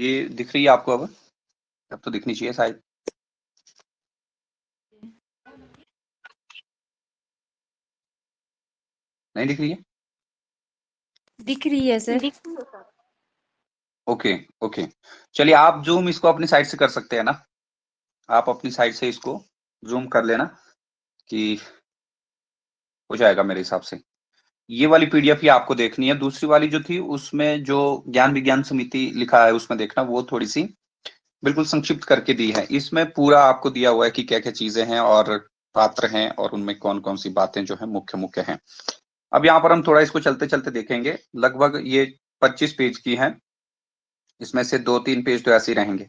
ये दिख रही है आपको अब अब तो दिखनी चाहिए शायद नहीं दिख रही है दिख रही है सर ओके ओके चलिए आप जूम इसको अपनी साइड से कर सकते हैं ना आप अपनी साइड से इसको जूम कर लेना कि हो जाएगा मेरे हिसाब से ये वाली पीडीएफ ही आपको देखनी है दूसरी वाली जो थी उसमें जो ज्ञान विज्ञान समिति लिखा है उसमें देखना वो थोड़ी सी बिल्कुल संक्षिप्त करके दी है इसमें पूरा आपको दिया हुआ है कि क्या क्या चीजें हैं और पात्र हैं और उनमें कौन कौन सी बातें जो है मुख्य मुख्य हैं अब यहाँ पर हम थोड़ा इसको चलते चलते देखेंगे लगभग ये 25 पेज की है इसमें से दो तीन पेज तो ऐसे ही रहेंगे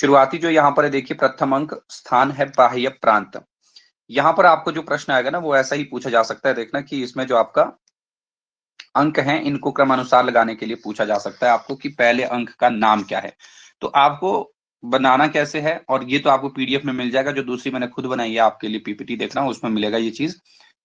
शुरुआती जो यहाँ पर है देखिए प्रथम अंक स्थान है बाह्य प्रांत यहाँ पर आपको जो प्रश्न आएगा ना वो ऐसा ही पूछा जा सकता है देखना कि इसमें जो आपका अंक हैं इनको क्रमानुसार लगाने के लिए पूछा जा सकता है आपको कि पहले अंक का नाम क्या है तो आपको बनाना कैसे है और ये तो आपको पीडीएफ में मिल जाएगा जो दूसरी मैंने खुद बनाई है आपके लिए पीपीटी देख रहा हूँ उसमें मिलेगा ये चीज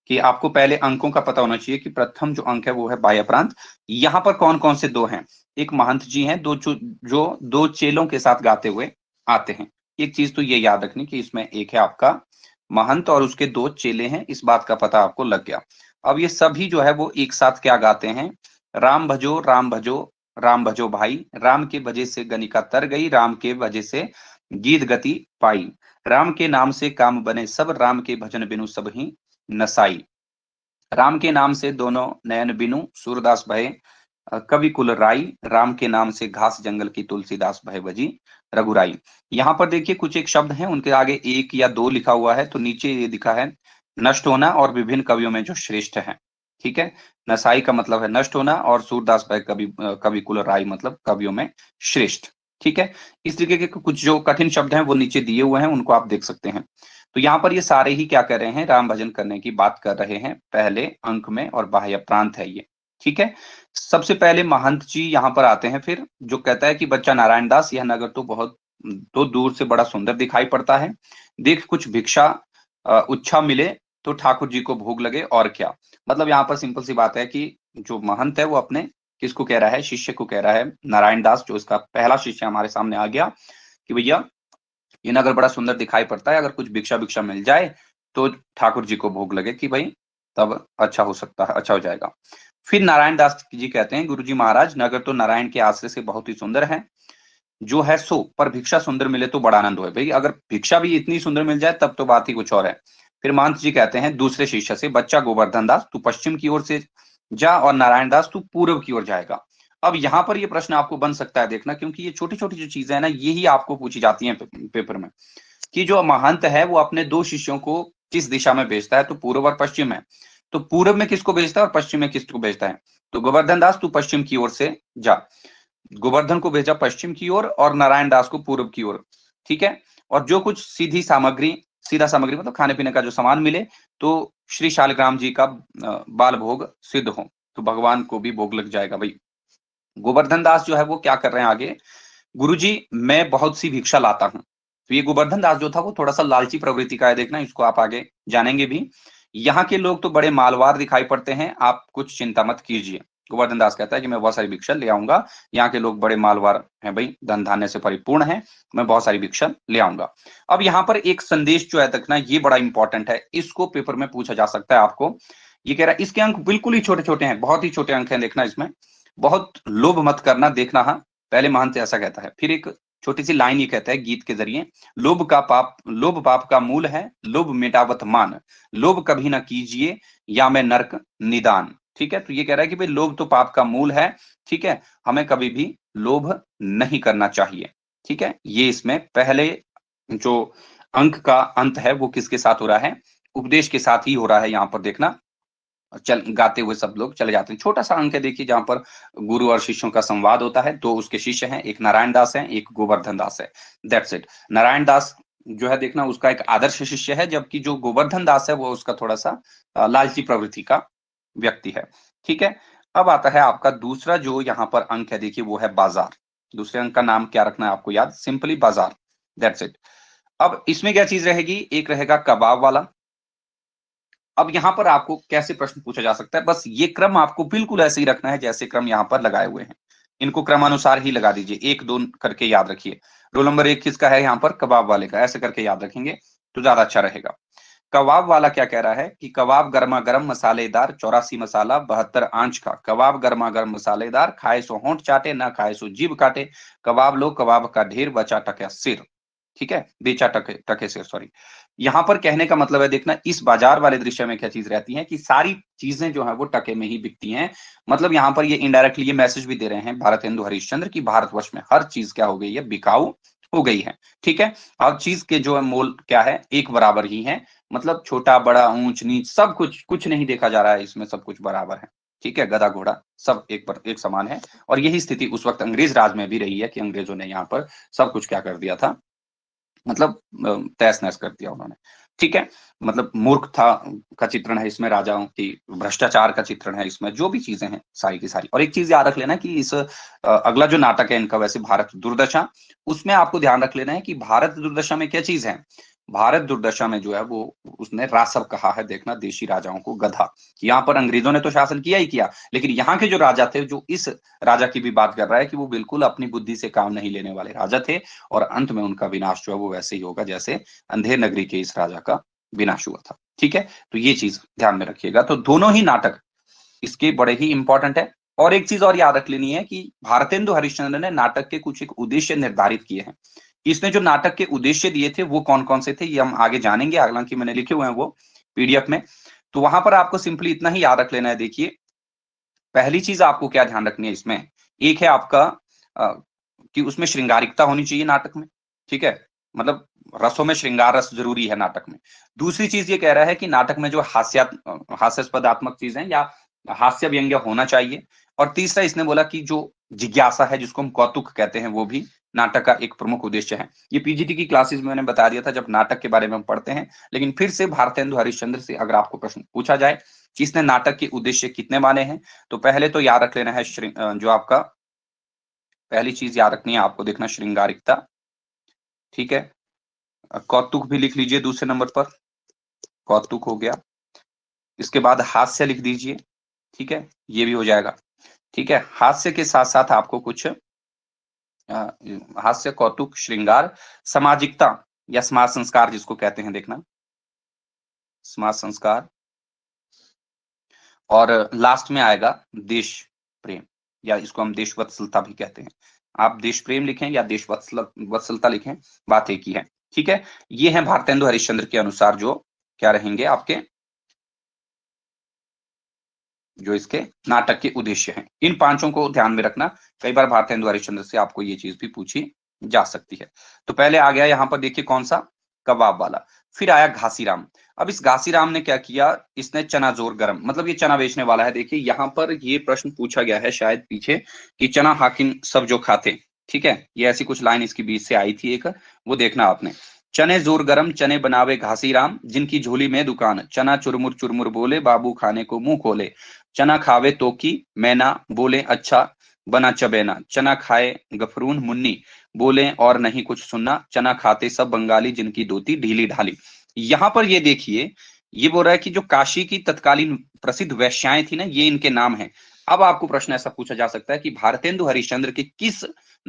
कि आपको पहले अंकों का पता होना चाहिए कि प्रथम जो अंक है वो है बाह्य प्रांत यहाँ पर कौन कौन से दो हैं एक महंत जी हैं दो जो दो चेलों के साथ गाते हुए आते हैं एक चीज तो ये याद रखनी कि इसमें एक है आपका महंत और उसके दो चेले हैं इस बात का पता आपको लग गया अब ये सभी जो है वो एक साथ क्या गाते हैं राम भजो राम भजो राम भजो भाई राम के वजह से गणिका तर गई राम के वजह से गीत गति पाई राम के नाम से काम बने सब राम के भजन बिनु सब ही नसाई राम के नाम से दोनों नयन बिनु सूरदास भय कवि कुल राई राम के नाम से घास जंगल की तुलसीदास भय बजी रघुराई यहाँ पर देखिए कुछ एक शब्द हैं उनके आगे एक या दो लिखा हुआ है तो नीचे ये दिखा है नष्ट होना और विभिन्न कवियों में जो श्रेष्ठ है ठीक है नसाई का मतलब है नष्ट होना और सूरदास भाई कवि कवि कुल राय मतलब कवियों में श्रेष्ठ ठीक है इस तरीके के कुछ जो कठिन शब्द हैं वो नीचे दिए हुए हैं उनको आप देख सकते हैं तो यहाँ पर ये सारे ही क्या कर रहे हैं राम भजन करने की बात कर रहे हैं पहले अंक में और बाह्य प्रांत है ये ठीक है सबसे पहले महंत जी यहाँ पर आते हैं फिर जो कहता है कि बच्चा नारायण दास यह नगर तो बहुत तो दूर से बड़ा सुंदर दिखाई पड़ता है देख कुछ भिक्षा उच्छा मिले तो ठाकुर जी को भोग लगे और क्या मतलब यहाँ पर सिंपल सी बात है कि जो महंत है वो अपने किसको कह रहा है शिष्य को कह रहा है नारायण दास जो इसका पहला शिष्य हमारे सामने आ गया कि भैया ये नगर बड़ा सुंदर दिखाई पड़ता है अगर कुछ भिक्षा भिक्षा मिल जाए तो ठाकुर जी को भोग लगे कि भाई तब अच्छा हो सकता है अच्छा हो जाएगा फिर नारायण दास जी कहते हैं गुरुजी महाराज नगर तो नारायण के आश्रय से बहुत ही सुंदर है जो है सो पर भिक्षा सुंदर मिले तो बड़ा आनंद हो भाई अगर भिक्षा भी इतनी सुंदर मिल जाए तब तो बात ही कुछ और है फिर महंत जी कहते हैं दूसरे शिष्य से बच्चा गोवर्धन दास तू पश्चिम की ओर से जा और नारायण दास तू पूर्व की ओर जाएगा अब यहाँ पर ये प्रश्न आपको बन सकता है देखना क्योंकि ये छोटी छोटी जो चीजें हैं ना ये ही आपको पूछी जाती हैं पेपर में कि जो महंत है वो अपने दो शिष्यों को किस दिशा में भेजता है तो पूर्व और पश्चिम है तो पूर्व में किसको भेजता है और पश्चिम में किसको भेजता है तो गोवर्धन दास तू पश्चिम की ओर से जा गोवर्धन को भेजा पश्चिम की ओर और, और नारायण दास को पूर्व की ओर ठीक है और जो कुछ सीधी सामग्री सीधा सामग्री मतलब खाने पीने का जो सामान मिले तो श्री शालग्राम जी का बाल भोग सिद्ध हो तो भगवान को भी भोग लग जाएगा भाई गोवर्धन दास जो है वो क्या कर रहे हैं आगे गुरु जी मैं बहुत सी भिक्षा लाता हूँ तो ये गोवर्धन दास जो था वो थोड़ा सा लालची प्रवृत्ति का है देखना इसको आप आगे जानेंगे भी यहाँ के लोग तो बड़े मालवार दिखाई पड़ते हैं आप कुछ चिंता मत कीजिए गोवर्धन दास कहता है कि मैं बहुत सारी भिक्षा ले आऊंगा यहाँ के लोग बड़े मालवार हैं भाई धन धान्य से परिपूर्ण हैं मैं बहुत सारी भिक्षा ले आऊंगा अब यहाँ पर एक संदेश जो है देखना ये बड़ा इंपॉर्टेंट है इसको पेपर में पूछा जा सकता है आपको ये कह रहा है इसके अंक बिल्कुल ही छोटे छोटे हैं बहुत ही छोटे अंक हैं देखना इसमें बहुत लोभ मत करना देखना हाँ पहले महंत ऐसा कहता है फिर एक छोटी सी लाइन ये कहता है गीत के जरिए लोभ का पाप लोभ पाप का मूल है लोभ मिटावत मान लोभ कभी ना कीजिए या मैं नरक निदान ठीक है तो ये कह रहा है कि भाई लोभ तो पाप का मूल है ठीक है हमें कभी भी लोभ नहीं करना चाहिए ठीक है ये इसमें पहले जो अंक का अंत है वो किसके साथ हो रहा है उपदेश के साथ ही हो रहा है यहाँ पर देखना चल गाते हुए सब लोग चले जाते हैं छोटा सा अंक है देखिए जहां पर गुरु और शिष्यों का संवाद होता है दो उसके शिष्य हैं एक नारायण दास है एक गोवर्धन दास है दैट्स इट नारायण दास जो है देखना उसका एक आदर्श शिष्य है जबकि जो गोवर्धन दास है वो उसका थोड़ा सा लालची प्रवृत्ति का व्यक्ति है ठीक है अब आता है आपका दूसरा जो यहाँ पर अंक है देखिए वो है बाजार दूसरे अंक का नाम क्या रखना है आपको याद सिंपली बाजार दैट्स इट अब इसमें क्या चीज रहेगी एक रहेगा कबाब वाला अब यहां पर आपको कैसे प्रश्न पूछा जा सकता है बस ये क्रम आपको बिल्कुल ऐसे ही रखना है जैसे क्रम यहाँ पर लगाए हुए हैं इनको क्रमानुसार ही लगा दीजिए एक दो करके याद रखिए रोल नंबर एक किसका है यहाँ पर कबाब वाले का ऐसे करके याद रखेंगे तो ज्यादा अच्छा रहेगा कबाब वाला क्या कह रहा है कि कबाब गर्मा गर्म मसालेदार चौरासी मसाला बहत्तर आंच का कबाब गर्मा गर्म मसालेदार खाए सो होंठ चाटे ना खाए सो जीभ काटे कबाब लो कबाब का ढेर बचा टके सिर ठीक है बेचा टके टके सिर सॉरी यहाँ पर कहने का मतलब है देखना इस बाजार वाले दृश्य में क्या चीज रहती है कि सारी चीजें जो है वो टके में ही बिकती हैं मतलब यहाँ पर ये इनडायरेक्टली ये मैसेज भी दे रहे हैं भारत हिंदू हरिश्चंद्र की भारतवर्ष में हर चीज क्या हो गई है बिकाऊ हो गई है ठीक है हर चीज के जो है मोल क्या है एक बराबर ही है मतलब छोटा बड़ा ऊंच नीच सब कुछ कुछ नहीं देखा जा रहा है इसमें सब कुछ बराबर है ठीक है गधा घोड़ा सब एक पर एक समान है और यही स्थिति उस वक्त अंग्रेज राज में भी रही है कि अंग्रेजों ने यहाँ पर सब कुछ क्या कर दिया था मतलब तहस नहस कर दिया उन्होंने ठीक है मतलब मूर्ख था का चित्रण है इसमें राजाओं की भ्रष्टाचार का चित्रण है इसमें जो भी चीजें हैं सारी की सारी और एक चीज याद रख लेना कि इस अगला जो नाटक है इनका वैसे भारत दुर्दशा उसमें आपको ध्यान रख लेना है कि भारत दुर्दशा में क्या चीज है भारत दुर्दशा में जो है वो उसने रासव कहा है देखना देशी राजाओं को गधा यहाँ पर अंग्रेजों ने तो शासन किया ही किया लेकिन यहाँ के जो राजा थे जो इस राजा की भी बात कर रहा है कि वो बिल्कुल अपनी बुद्धि से काम नहीं लेने वाले राजा थे और अंत में उनका विनाश जो है वो वैसे ही होगा जैसे अंधेर नगरी के इस राजा का विनाश हुआ था ठीक है तो ये चीज ध्यान में रखिएगा तो दोनों ही नाटक इसके बड़े ही इंपॉर्टेंट है और एक चीज और याद रख लेनी है कि भारतेंदु हरिश्चंद्र ने नाटक के कुछ एक उद्देश्य निर्धारित किए हैं इसने जो नाटक के उद्देश्य दिए थे वो कौन कौन से थे ये हम आगे जानेंगे हालांकि मैंने लिखे हुए हैं वो पीडीएफ में तो वहां पर आपको सिंपली इतना ही याद रख लेना है देखिए पहली चीज आपको क्या ध्यान रखनी है इसमें एक है आपका आ, कि उसमें श्रृंगारिकता होनी चाहिए नाटक में ठीक है मतलब रसों में श्रृंगार रस जरूरी है नाटक में दूसरी चीज ये कह रहा है कि नाटक में जो हास्या हास्यास्पदात्मक चीज है या हास्य व्यंग्य होना चाहिए और तीसरा इसने बोला कि जो जिज्ञासा है जिसको हम कौतुक कहते हैं वो भी नाटक का एक प्रमुख उद्देश्य है ये पीजीटी की क्लासेस में मैंने बता दिया था जब नाटक के बारे में हम पढ़ते हैं लेकिन फिर से भारतेंदु हरिश्चंद्र से अगर आपको प्रश्न पूछा जाए कि इसने नाटक के उद्देश्य कितने माने हैं तो पहले तो याद रख लेना है जो आपका पहली चीज याद रखनी है आपको देखना श्रृंगारिकता ठीक है कौतुक भी लिख लीजिए दूसरे नंबर पर कौतुक हो गया इसके बाद हास्य लिख दीजिए ठीक है ये भी हो जाएगा ठीक है हास्य के साथ साथ आपको कुछ हास्य कौतुक श्रृंगार सामाजिकता या समाज संस्कार जिसको कहते हैं देखना समाज संस्कार और लास्ट में आएगा देश प्रेम या इसको हम देश वत्सलता भी कहते हैं आप देश प्रेम लिखें या देश वत्सल वत्सलता लिखें बात एक ही है ठीक है ये है भारतेंदु हरिश्चंद्र के अनुसार जो क्या रहेंगे आपके जो इसके नाटक के उद्देश्य हैं इन पांचों को ध्यान में रखना कई बार भारतेंदु हरिश्चंद्र से आपको ये चीज भी पूछी जा सकती है तो पहले आ गया यहाँ पर देखिए कौन सा कबाब वाला फिर आया घासीराम अब इस घासीराम ने क्या किया इसने चना जोर गरम मतलब ये चना बेचने वाला है देखिए यहाँ पर ये प्रश्न पूछा गया है शायद पीछे कि चना हाकिम सब जो खाते ठीक है ये ऐसी कुछ लाइन इसके बीच से आई थी एक वो देखना आपने चने जोर गरम चने बनावे घासीराम जिनकी झोली में दुकान चना चुरमुर चुरमुर बोले बाबू खाने को मुंह खोले चना खावे तो की मैना बोले अच्छा बना चबेना चना खाए गफरून मुन्नी बोले और नहीं कुछ सुनना चना खाते सब बंगाली जिनकी धोती ढीली ढाली यहाँ पर ये देखिए ये बोल रहा है कि जो काशी की तत्कालीन प्रसिद्ध वैश्याएं थी ना ये इनके नाम है अब आपको प्रश्न ऐसा पूछा जा सकता है कि भारतेंदु हरिश्चंद्र के किस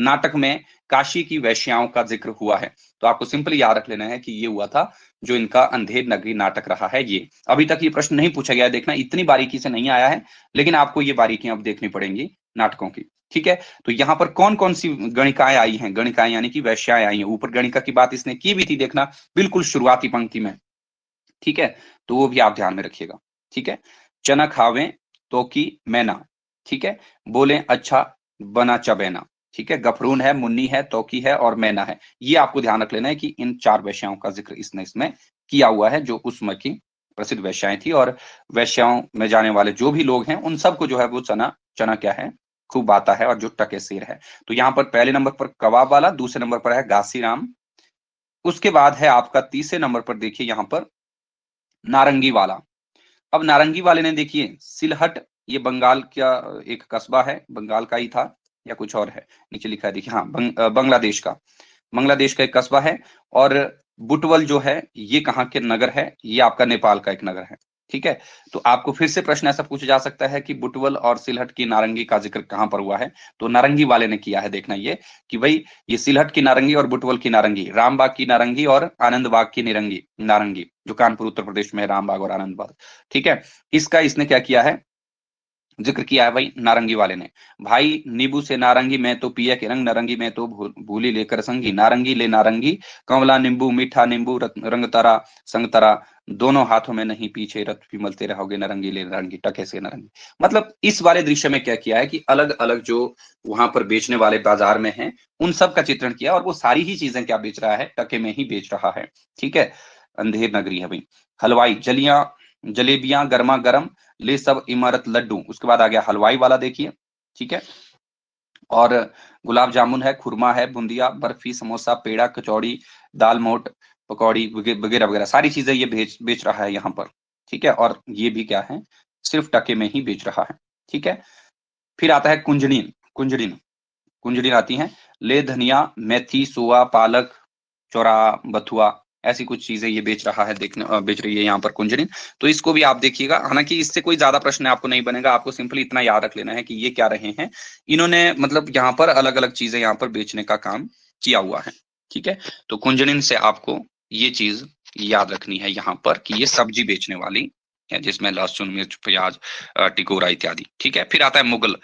नाटक में काशी की वैश्याओं का जिक्र हुआ है तो आपको सिंपली याद रख लेना है कि ये हुआ था जो इनका अंधेर नगरी नाटक रहा है ये अभी तक ये प्रश्न नहीं पूछा गया देखना इतनी बारीकी से नहीं आया है लेकिन आपको ये बारीकियां अब देखनी पड़ेंगी नाटकों की ठीक है तो यहाँ पर कौन कौन सी गणिकाएं आई हैं गणिकाएं यानी कि वैश्याएं आई हैं ऊपर गणिका की बात इसने की भी थी देखना बिल्कुल शुरुआती पंक्ति में ठीक है तो वो भी आप ध्यान में रखिएगा ठीक है चनक हावे तो की मैना ठीक है बोले अच्छा बना चबेना ठीक है गफरून है मुन्नी है तोकी है और मैना है ये आपको ध्यान रख लेना है कि इन चार वैश्याओं का जिक्र इसने इसमें किया हुआ है जो उस की प्रसिद्ध वैश्याएं थी और वैश्याओं में जाने वाले जो भी लोग हैं उन सबको जो है वो चना चना क्या है खूब आता है और जो टके सिर है तो यहाँ पर पहले नंबर पर कबाब वाला दूसरे नंबर पर है गासीराम उसके बाद है आपका तीसरे नंबर पर देखिए यहाँ पर नारंगी वाला अब नारंगी वाले ने देखिए सिलहट ये बंगाल का एक कस्बा है बंगाल का ही था या कुछ और है नीचे लिखा है देखिए हाँ बंग, बांग्लादेश का बांग्लादेश का एक कस्बा है और बुटवल जो है ये कहाँ के नगर है ये आपका नेपाल का एक नगर है ठीक है तो आपको फिर से प्रश्न ऐसा पूछा जा सकता है कि बुटवल और सिलहट की नारंगी का जिक्र कहां पर हुआ है तो नारंगी वाले ने किया है देखना ये कि भाई ये सिलहट की नारंगी और बुटवल की नारंगी रामबाग की नारंगी और आनंदबाग की निरंगी नारंगी जो कानपुर उत्तर प्रदेश में है रामबाग और आनंदबाग ठीक है इसका इसने क्या किया है जिक्र किया है भाई नारंगी वाले ने भाई नींबू से नारंगी मैं तो पिया के रंग नारंगी मैं तो भूली लेकर संगी नारंगी ले नारंगी कमला नींबू मीठा नींबू रंग तारा संग तारा दोनों हाथों में नहीं पीछे रथ मलते रहोगे नारंगी ले नारंगी टके से नारंगी मतलब इस वाले दृश्य में क्या किया है कि अलग अलग जो वहां पर बेचने वाले बाजार में है उन सब का चित्रण किया और वो सारी ही चीजें क्या बेच रहा है टके में ही बेच रहा है ठीक है अंधेर नगरी है भाई हलवाई जलिया जलेबियां गर्मा गर्म ले सब इमारत लड्डू उसके बाद आ गया हलवाई वाला देखिए ठीक है और गुलाब जामुन है खुरमा है बुंदिया बर्फी समोसा पेड़ा कचौड़ी दाल मोट पकौड़ी वगैरह वगैरह सारी चीजें ये बेच बेच रहा है यहाँ पर ठीक है और ये भी क्या है सिर्फ टके में ही बेच रहा है ठीक है फिर आता है कुंजड़ीन कुंजड़ीन कुंजड़ीन आती है ले धनिया मेथी सोआ पालक चौरा बथुआ ऐसी कुछ चीजें ये बेच रहा है देखने बेच रही है यहाँ पर कुंजरिन तो इसको भी आप देखिएगा हालांकि इससे कोई ज्यादा प्रश्न आपको नहीं बनेगा आपको सिंपली इतना याद रख लेना है कि ये क्या रहे हैं इन्होंने मतलब यहाँ पर अलग अलग चीजें यहाँ पर बेचने का काम किया हुआ है ठीक है तो कुंजनिन से आपको ये चीज याद रखनी है यहाँ पर कि ये सब्जी बेचने वाली है जिसमें लहसुन मिर्च प्याज टिकोरा इत्यादि ठीक है फिर आता है मुगल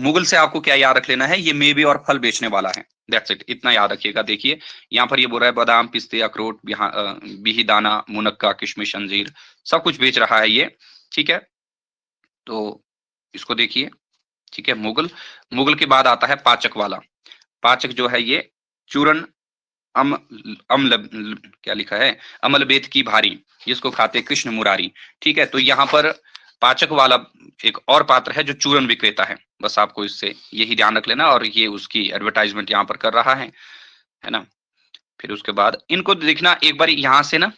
मुगल से आपको क्या याद रख लेना है ये मेवे और फल बेचने वाला है दैट्स इट इतना याद रखिएगा देखिए यहाँ पर ये बोल रहा है बादाम पिस्ते अखरोट बिही दाना मुनक्का किशमिश अंजीर सब कुछ बेच रहा है ये ठीक है तो इसको देखिए ठीक है मुगल मुगल के बाद आता है पाचक वाला पाचक जो है ये चूरन अम अमल क्या लिखा है अमल की भारी जिसको खाते कृष्ण मुरारी ठीक है तो यहाँ पर पाचक वाला एक और पात्र है जो चूरन विक्रेता है बस आपको इससे यही ध्यान रख लेना और ये उसकी एडवर्टाइजमेंट यहाँ पर कर रहा है है ना फिर उसके बाद इनको देखना एक बार यहाँ से ना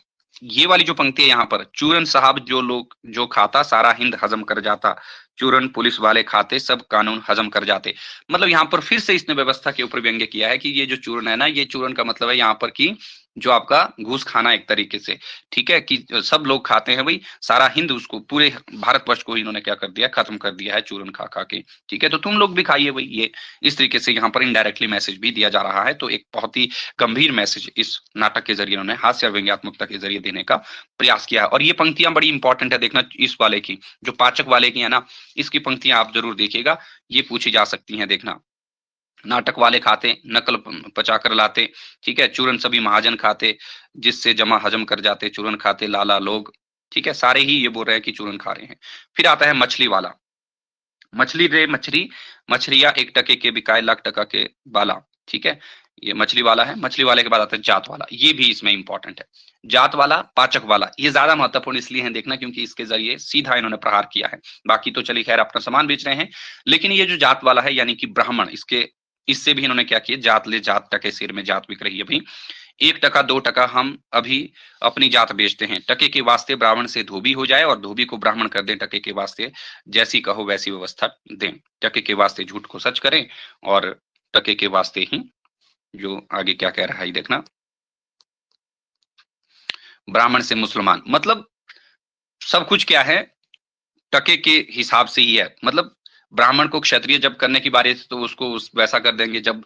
ये वाली जो पंक्ति है यहाँ पर चूरन साहब जो लोग जो खाता सारा हिंद हजम कर जाता चूरन पुलिस वाले खाते सब कानून हजम कर जाते मतलब यहाँ पर फिर से इसने व्यवस्था के ऊपर व्यंग्य किया है कि ये जो चूरन है ना ये चूरन का मतलब है यहाँ पर की जो आपका घूस खाना एक तरीके से ठीक है कि सब लोग खाते हैं भाई सारा हिंद उसको पूरे भारतवर्ष को इन्होंने क्या कर दिया खत्म कर दिया है चूरन खा खा के ठीक है तो तुम लोग भी खाइए भाई ये इस तरीके से यहाँ पर इनडायरेक्टली मैसेज भी दिया जा रहा है तो एक बहुत ही गंभीर मैसेज इस नाटक के जरिए उन्होंने हास्य व्यंग्यात्मकता के जरिए देने का प्रयास किया है और ये पंक्तियां बड़ी इंपॉर्टेंट है देखना इस वाले की जो पाचक वाले की है ना इसकी पंक्तियां आप जरूर देखिएगा ये पूछी जा सकती है देखना नाटक वाले खाते नकल पचा कर लाते ठीक है चूरन सभी महाजन खाते जिससे जमा हजम कर जाते चूरन खाते लाला लोग ठीक है सारे ही ये बोल रहे हैं कि चूरन खा रहे हैं फिर आता है मछली वाला मछली रे मछली मछलिया एक टके के बिकाए लाख टका के बाला ठीक है ये मछली वाला है मछली वाले के बाद आता है जात वाला ये भी इसमें इंपॉर्टेंट है जात वाला पाचक वाला ये ज्यादा महत्वपूर्ण इसलिए है देखना क्योंकि इसके जरिए सीधा इन्होंने प्रहार किया है बाकी तो चलिए खैर अपना सामान बेच रहे हैं लेकिन ये जो जात वाला है यानी कि ब्राह्मण इसके इससे भी इन्होंने क्या किया जात ले जात टके शेर में जात बिक रही है अभी एक टका दो टका हम अभी अपनी जात बेचते हैं टके के वास्ते ब्राह्मण से धोबी हो जाए और धोबी को ब्राह्मण कर दें टके के वास्ते जैसी कहो वैसी व्यवस्था दें टके के वास्ते झूठ को सच करें और टके के वास्ते ही जो आगे क्या कह रहा है देखना ब्राह्मण से मुसलमान मतलब सब कुछ क्या है टके के हिसाब से ही है मतलब ब्राह्मण को क्षत्रिय जब करने की बारी तो उसको उस वैसा कर देंगे जब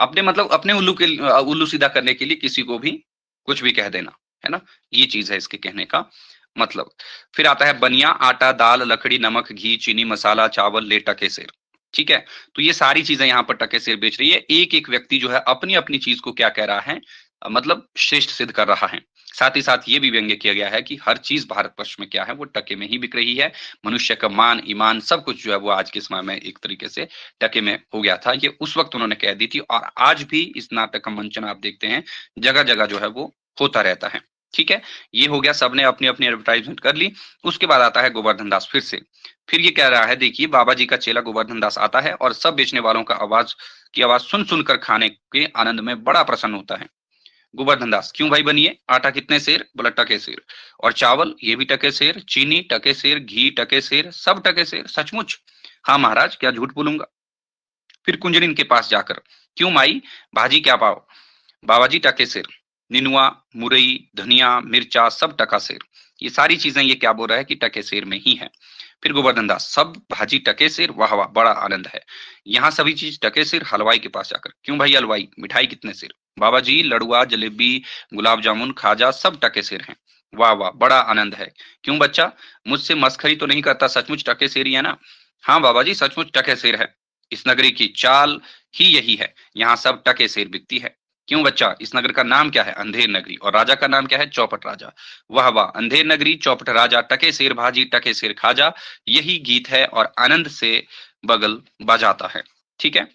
अपने मतलब अपने उल्लू के उल्लू सीधा करने के लिए किसी को भी कुछ भी कह देना है ना ये चीज है इसके कहने का मतलब फिर आता है बनिया आटा दाल लकड़ी नमक घी चीनी मसाला चावल ले टके सिर ठीक है तो ये सारी चीजें यहाँ पर टके सिर बेच रही है एक एक व्यक्ति जो है अपनी अपनी चीज को क्या कह रहा है मतलब श्रेष्ठ सिद्ध कर रहा है साथ ही साथ ये भी व्यंग्य किया गया है कि हर चीज भारतवर्ष में क्या है वो टके में ही बिक रही है मनुष्य का मान ईमान सब कुछ जो है वो आज के समय में एक तरीके से टके में हो गया था ये उस वक्त उन्होंने कह दी थी और आज भी इस नाटक का मंचन आप देखते हैं जगह जगह जो है वो होता रहता है ठीक है ये हो गया सबने अपनी अपनी एडवर्टाइजमेंट कर ली उसके बाद आता है गोवर्धन दास फिर से फिर ये कह रहा है देखिए बाबा जी का चेला गोवर्धन दास आता है और सब बेचने वालों का आवाज की आवाज सुन सुनकर खाने के आनंद में बड़ा प्रसन्न होता है गोवर्धन दास क्यों भाई बनिए आटा कितने शेर बोला टके शेर और चावल ये भी टके शेर चीनी टके शेर घी टके शेर सब टके शेर सचमुच हाँ महाराज क्या झूठ बोलूंगा फिर कुंजरिन के पास जाकर क्यों माई भाजी क्या पाओ बाबा जी टके शेर निनुआ मुरई धनिया मिर्चा सब टका शेर ये सारी चीजें ये क्या बोल रहा है कि टके शेर में ही है फिर गोवर्धन दास सब भाजी टके सिर वाह वाह बड़ा आनंद है यहाँ सभी चीज टके सिर हलवाई के पास जाकर क्यों भाई हलवाई मिठाई कितने सिर बाबा जी लड़ुआ जलेबी गुलाब जामुन खाजा सब टके सिर हैं वाह वाह बड़ा आनंद है क्यों बच्चा मुझसे मस्खरी तो नहीं करता सचमुच टके सिर है ना हाँ बाबा जी सचमुच टके सिर है इस नगरी की चाल ही यही है यहाँ सब टके सिर बिकती है क्यों बच्चा इस नगर का नाम क्या है अंधेर नगरी और राजा का नाम क्या है चौपट राजा वाह वाह अंधेर नगरी चौपट राजा टके सिर भाजी टके सिर खाजा यही गीत है और आनंद से बगल बजाता है ठीक है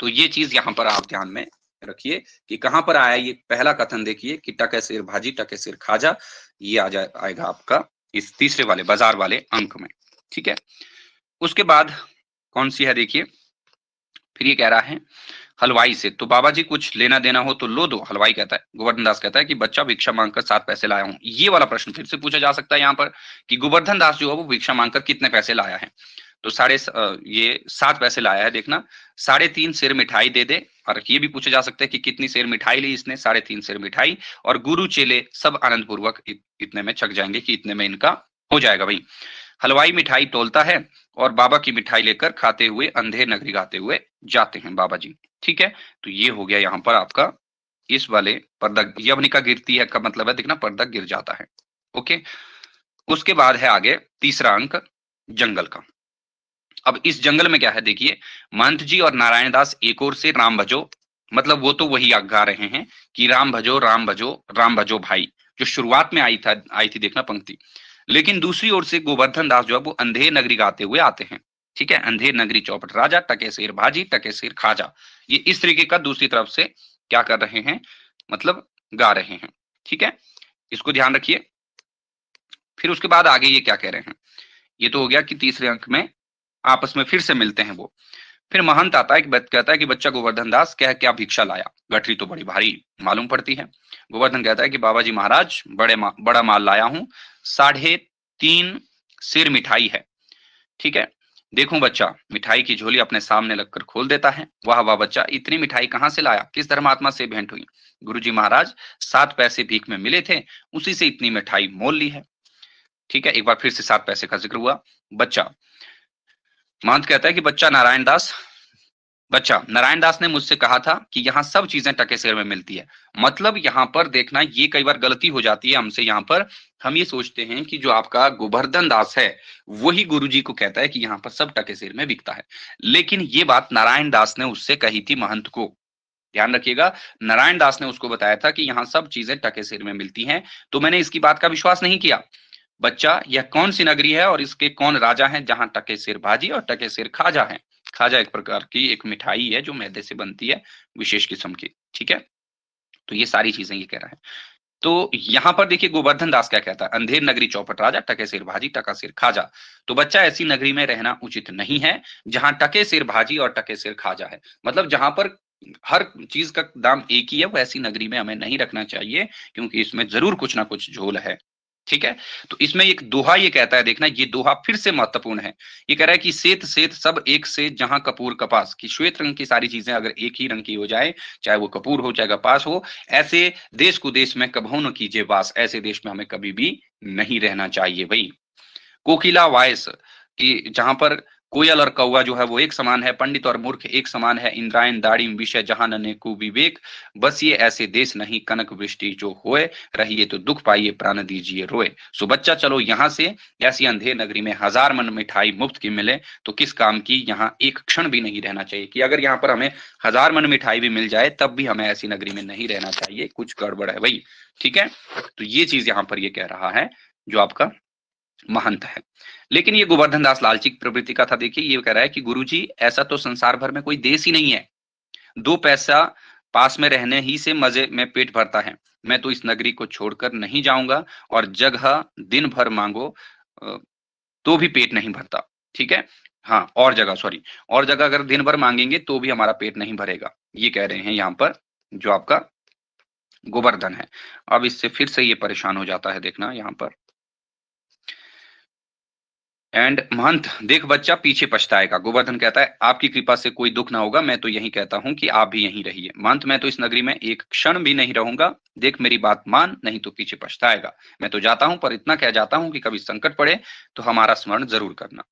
तो ये चीज यहाँ पर आप ध्यान में रखिए कि कहां पर आया ये पहला कथन देखिए कि टके सिर भाजी टके सिर खाजा ये आ जाए आएगा आपका इस तीसरे वाले बाजार वाले अंक में ठीक है उसके बाद कौन सी है देखिए फिर ये कह रहा है हलवाई से तो बाबा जी कुछ लेना देना हो तो लो दो हलवाई कहता है गोवर्धन दास कहता है कि बच्चा भिक्षा मांगकर सात पैसे लाया हूँ ये वाला प्रश्न फिर से पूछा जा सकता है यहाँ पर कि गोवर्धन दास जो है वो भिक्षा मांगकर कितने पैसे लाया है तो साढ़े ये सात पैसे लाया है देखना साढ़े तीन शेर मिठाई दे दे और ये भी पूछा जा सकता है कि कितनी शेर मिठाई ली इसने साढ़े तीन शेर मिठाई और गुरु चेले सब आनंद पूर्वक इतने में छक जाएंगे कि इतने में इनका हो जाएगा भाई हलवाई मिठाई टोलता है और बाबा की मिठाई लेकर खाते हुए अंधेर नगरी गाते हुए जाते हैं बाबा जी ठीक है तो ये हो गया यहाँ पर आपका इस वाले पर्दा यवनिका गिरती है का मतलब है देखना पर्दा गिर जाता है ओके उसके बाद है आगे तीसरा अंक जंगल का अब इस जंगल में क्या है देखिए महंत जी और नारायण दास एक और से राम भजो मतलब वो तो वही गा रहे हैं कि राम भजो राम भजो राम भजो भाई जो शुरुआत में आई था आई थी देखना पंक्ति लेकिन दूसरी ओर से गोवर्धन दास जो है वो अंधे नगरी गाते हुए आते हैं ठीक है अंधे नगरी चौपट राजा टके सिर भाजी टके सिर खाजा ये इस तरीके का दूसरी तरफ से क्या कर रहे हैं मतलब गा रहे हैं ठीक है इसको ध्यान रखिए फिर उसके बाद आगे ये क्या कह रहे हैं ये तो हो गया कि तीसरे अंक में आपस में फिर से मिलते हैं वो फिर महंत आता है कहता है कि बच्चा गोवर्धन दास क्या क्या भिक्षा लाया गठरी तो बड़ी भारी मालूम पड़ती है गोवर्धन कहता है कि बाबा जी महाराज बड़े मा, बड़ा माल लाया हूं साढ़े तीन सिर मिठाई है ठीक है देखूं बच्चा मिठाई की झोली अपने सामने लगकर खोल देता है वाह वाह बच्चा इतनी मिठाई कहाँ से लाया किस धर्मात्मा से भेंट हुई गुरुजी महाराज सात पैसे भीख में मिले थे उसी से इतनी मिठाई मोल ली है ठीक है एक बार फिर से सात पैसे का जिक्र हुआ बच्चा मांत कहता है कि बच्चा नारायण दास बच्चा नारायण दास ने मुझसे कहा था कि यहाँ सब चीजें टके शेर में मिलती है मतलब यहाँ पर देखना ये कई बार गलती हो जाती है हमसे यहाँ पर हम ये सोचते हैं कि जो आपका गोवर्धन दास है वही गुरु जी को कहता है कि यहाँ पर सब टके शेर में बिकता है लेकिन ये बात नारायण दास ने उससे कही थी महंत को ध्यान रखिएगा नारायण दास ने उसको बताया था कि यहाँ सब चीजें टके शेर में मिलती हैं तो मैंने इसकी बात का विश्वास नहीं किया बच्चा यह कौन सी नगरी है और इसके कौन राजा हैं जहां टके सिर भाजी और टके सिर खाजा है खाजा एक प्रकार की एक मिठाई है जो मैदे से बनती है विशेष किस्म की ठीक है तो ये सारी चीजें ये कह रहा है तो यहां पर देखिए गोवर्धन दास क्या कहता है अंधेर नगरी चौपट राजा टके सिर भाजी टका सिर खाजा तो बच्चा ऐसी नगरी में रहना उचित नहीं है जहां टके सिर भाजी और टके सिर खाजा है मतलब जहां पर हर चीज का दाम एक ही है वो ऐसी नगरी में हमें नहीं रखना चाहिए क्योंकि इसमें जरूर कुछ ना कुछ झोल है ठीक है तो इसमें एक दोहा ये कहता है देखना ये दोहा फिर से महत्वपूर्ण है ये कह रहा है कि सेत सेत सब एक से जहां कपूर कपास की श्वेत रंग की सारी चीजें अगर एक ही रंग की हो जाए चाहे वो कपूर हो चाहे कपास हो ऐसे देश को देश में कभो न कीजिए वास ऐसे देश में हमें कभी भी नहीं रहना चाहिए भाई कोकिला वायस कि जहां पर कोयल और कौआ जो है वो एक समान है पंडित और मूर्ख एक समान है इंद्रायन दाड़ी विषय जहान नेकु विवेक बस ये ऐसे देश नहीं कनक वृष्टि जो होए रहिए तो दुख पाइए प्राण दीजिए रोए सो बच्चा चलो यहाँ से ऐसी अंधेर नगरी में हजार मन मिठाई मुफ्त की मिले तो किस काम की यहाँ एक क्षण भी नहीं रहना चाहिए कि अगर यहाँ पर हमें हजार मन मिठाई भी मिल जाए तब भी हमें ऐसी नगरी में नहीं रहना चाहिए कुछ गड़बड़ है भाई ठीक है तो ये चीज यहाँ पर ये कह रहा है जो आपका महंत है लेकिन ये गोवर्धन दास लालची प्रवृत्ति का था देखिए ये कह रहा है कि जी ऐसा तो संसार भर में कोई देश ही नहीं है दो पैसा पास में रहने ही से मजे में पेट भरता है मैं तो इस नगरी को छोड़कर नहीं जाऊंगा और जगह दिन भर मांगो तो भी पेट नहीं भरता ठीक है हाँ और जगह सॉरी और जगह अगर दिन भर मांगेंगे तो भी हमारा पेट नहीं भरेगा ये कह रहे हैं यहाँ पर जो आपका गोवर्धन है अब इससे फिर से ये परेशान हो जाता है देखना यहाँ पर एंड महंत देख बच्चा पीछे पछताएगा गोवर्धन कहता है आपकी कृपा से कोई दुख ना होगा मैं तो यही कहता हूं कि आप भी यहीं रहिए महंत मैं तो इस नगरी में एक क्षण भी नहीं रहूंगा देख मेरी बात मान नहीं तो पीछे पछताएगा मैं तो जाता हूं पर इतना कह जाता हूं कि कभी संकट पड़े तो हमारा स्मरण जरूर करना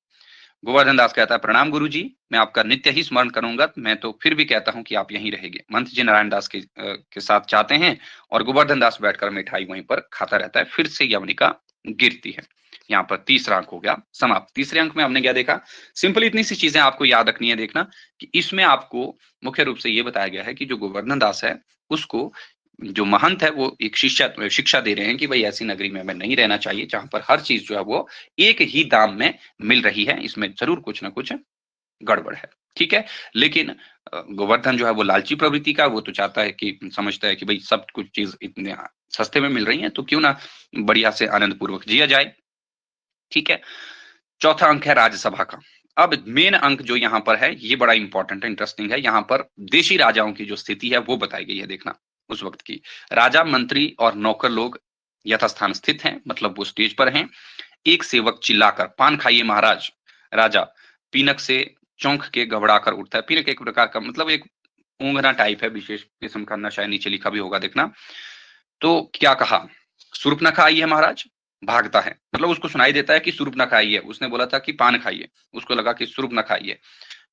गोवर्धन दास कहता है प्रणाम गुरु जी मैं आपका नित्य ही स्मरण करूंगा मैं तो फिर भी कहता हूं कि आप यहीं रहेंगे मंथ जी नारायण दास के, के साथ जाते हैं और गोवर्धन दास बैठकर मिठाई वहीं पर खाता रहता है फिर से यमनिका गिरती है यहाँ पर तीसरा अंक हो गया समाप्त तीसरे अंक में हमने क्या देखा सिंपल इतनी सी चीजें आपको याद रखनी है देखना कि इसमें आपको मुख्य रूप से ये बताया गया है कि जो गोवर्धन दास है उसको जो महंत है वो एक शिक्षा शिक्षा दे रहे हैं कि भाई ऐसी नगरी में हमें नहीं रहना चाहिए जहां पर हर चीज जो है वो एक ही दाम में मिल रही है इसमें जरूर कुछ ना कुछ गड़बड़ है ठीक है लेकिन गोवर्धन जो है वो लालची प्रवृत्ति का वो तो चाहता है कि समझता है कि भाई सब कुछ चीज इतने सस्ते में मिल रही है तो क्यों ना बढ़िया से आनंद पूर्वक जिया जाए ठीक है चौथा अंक है राज्यसभा का अब मेन अंक जो यहाँ पर है ये बड़ा इंपॉर्टेंट है इंटरेस्टिंग है यहाँ पर देशी राजाओं की जो स्थिति है वो बताई गई है देखना उस वक्त की राजा मंत्री और नौकर लोग यथास्थान स्थित हैं मतलब वो स्टेज पर हैं एक सेवक चिल्लाकर पान खाइए महाराज राजा पीनक से चौंक के घबरा कर उठता है पीनक एक प्रकार का मतलब एक ऊंघना टाइप है विशेष किस्म का नशा नीचे लिखा भी होगा देखना तो क्या कहा नखा आई खाइए महाराज भागता है मतलब उसको सुनाई देता है कि स्वरूप न खाइए उसने बोला था कि पान खाइए उसको लगा कि स्वरूप न खाइए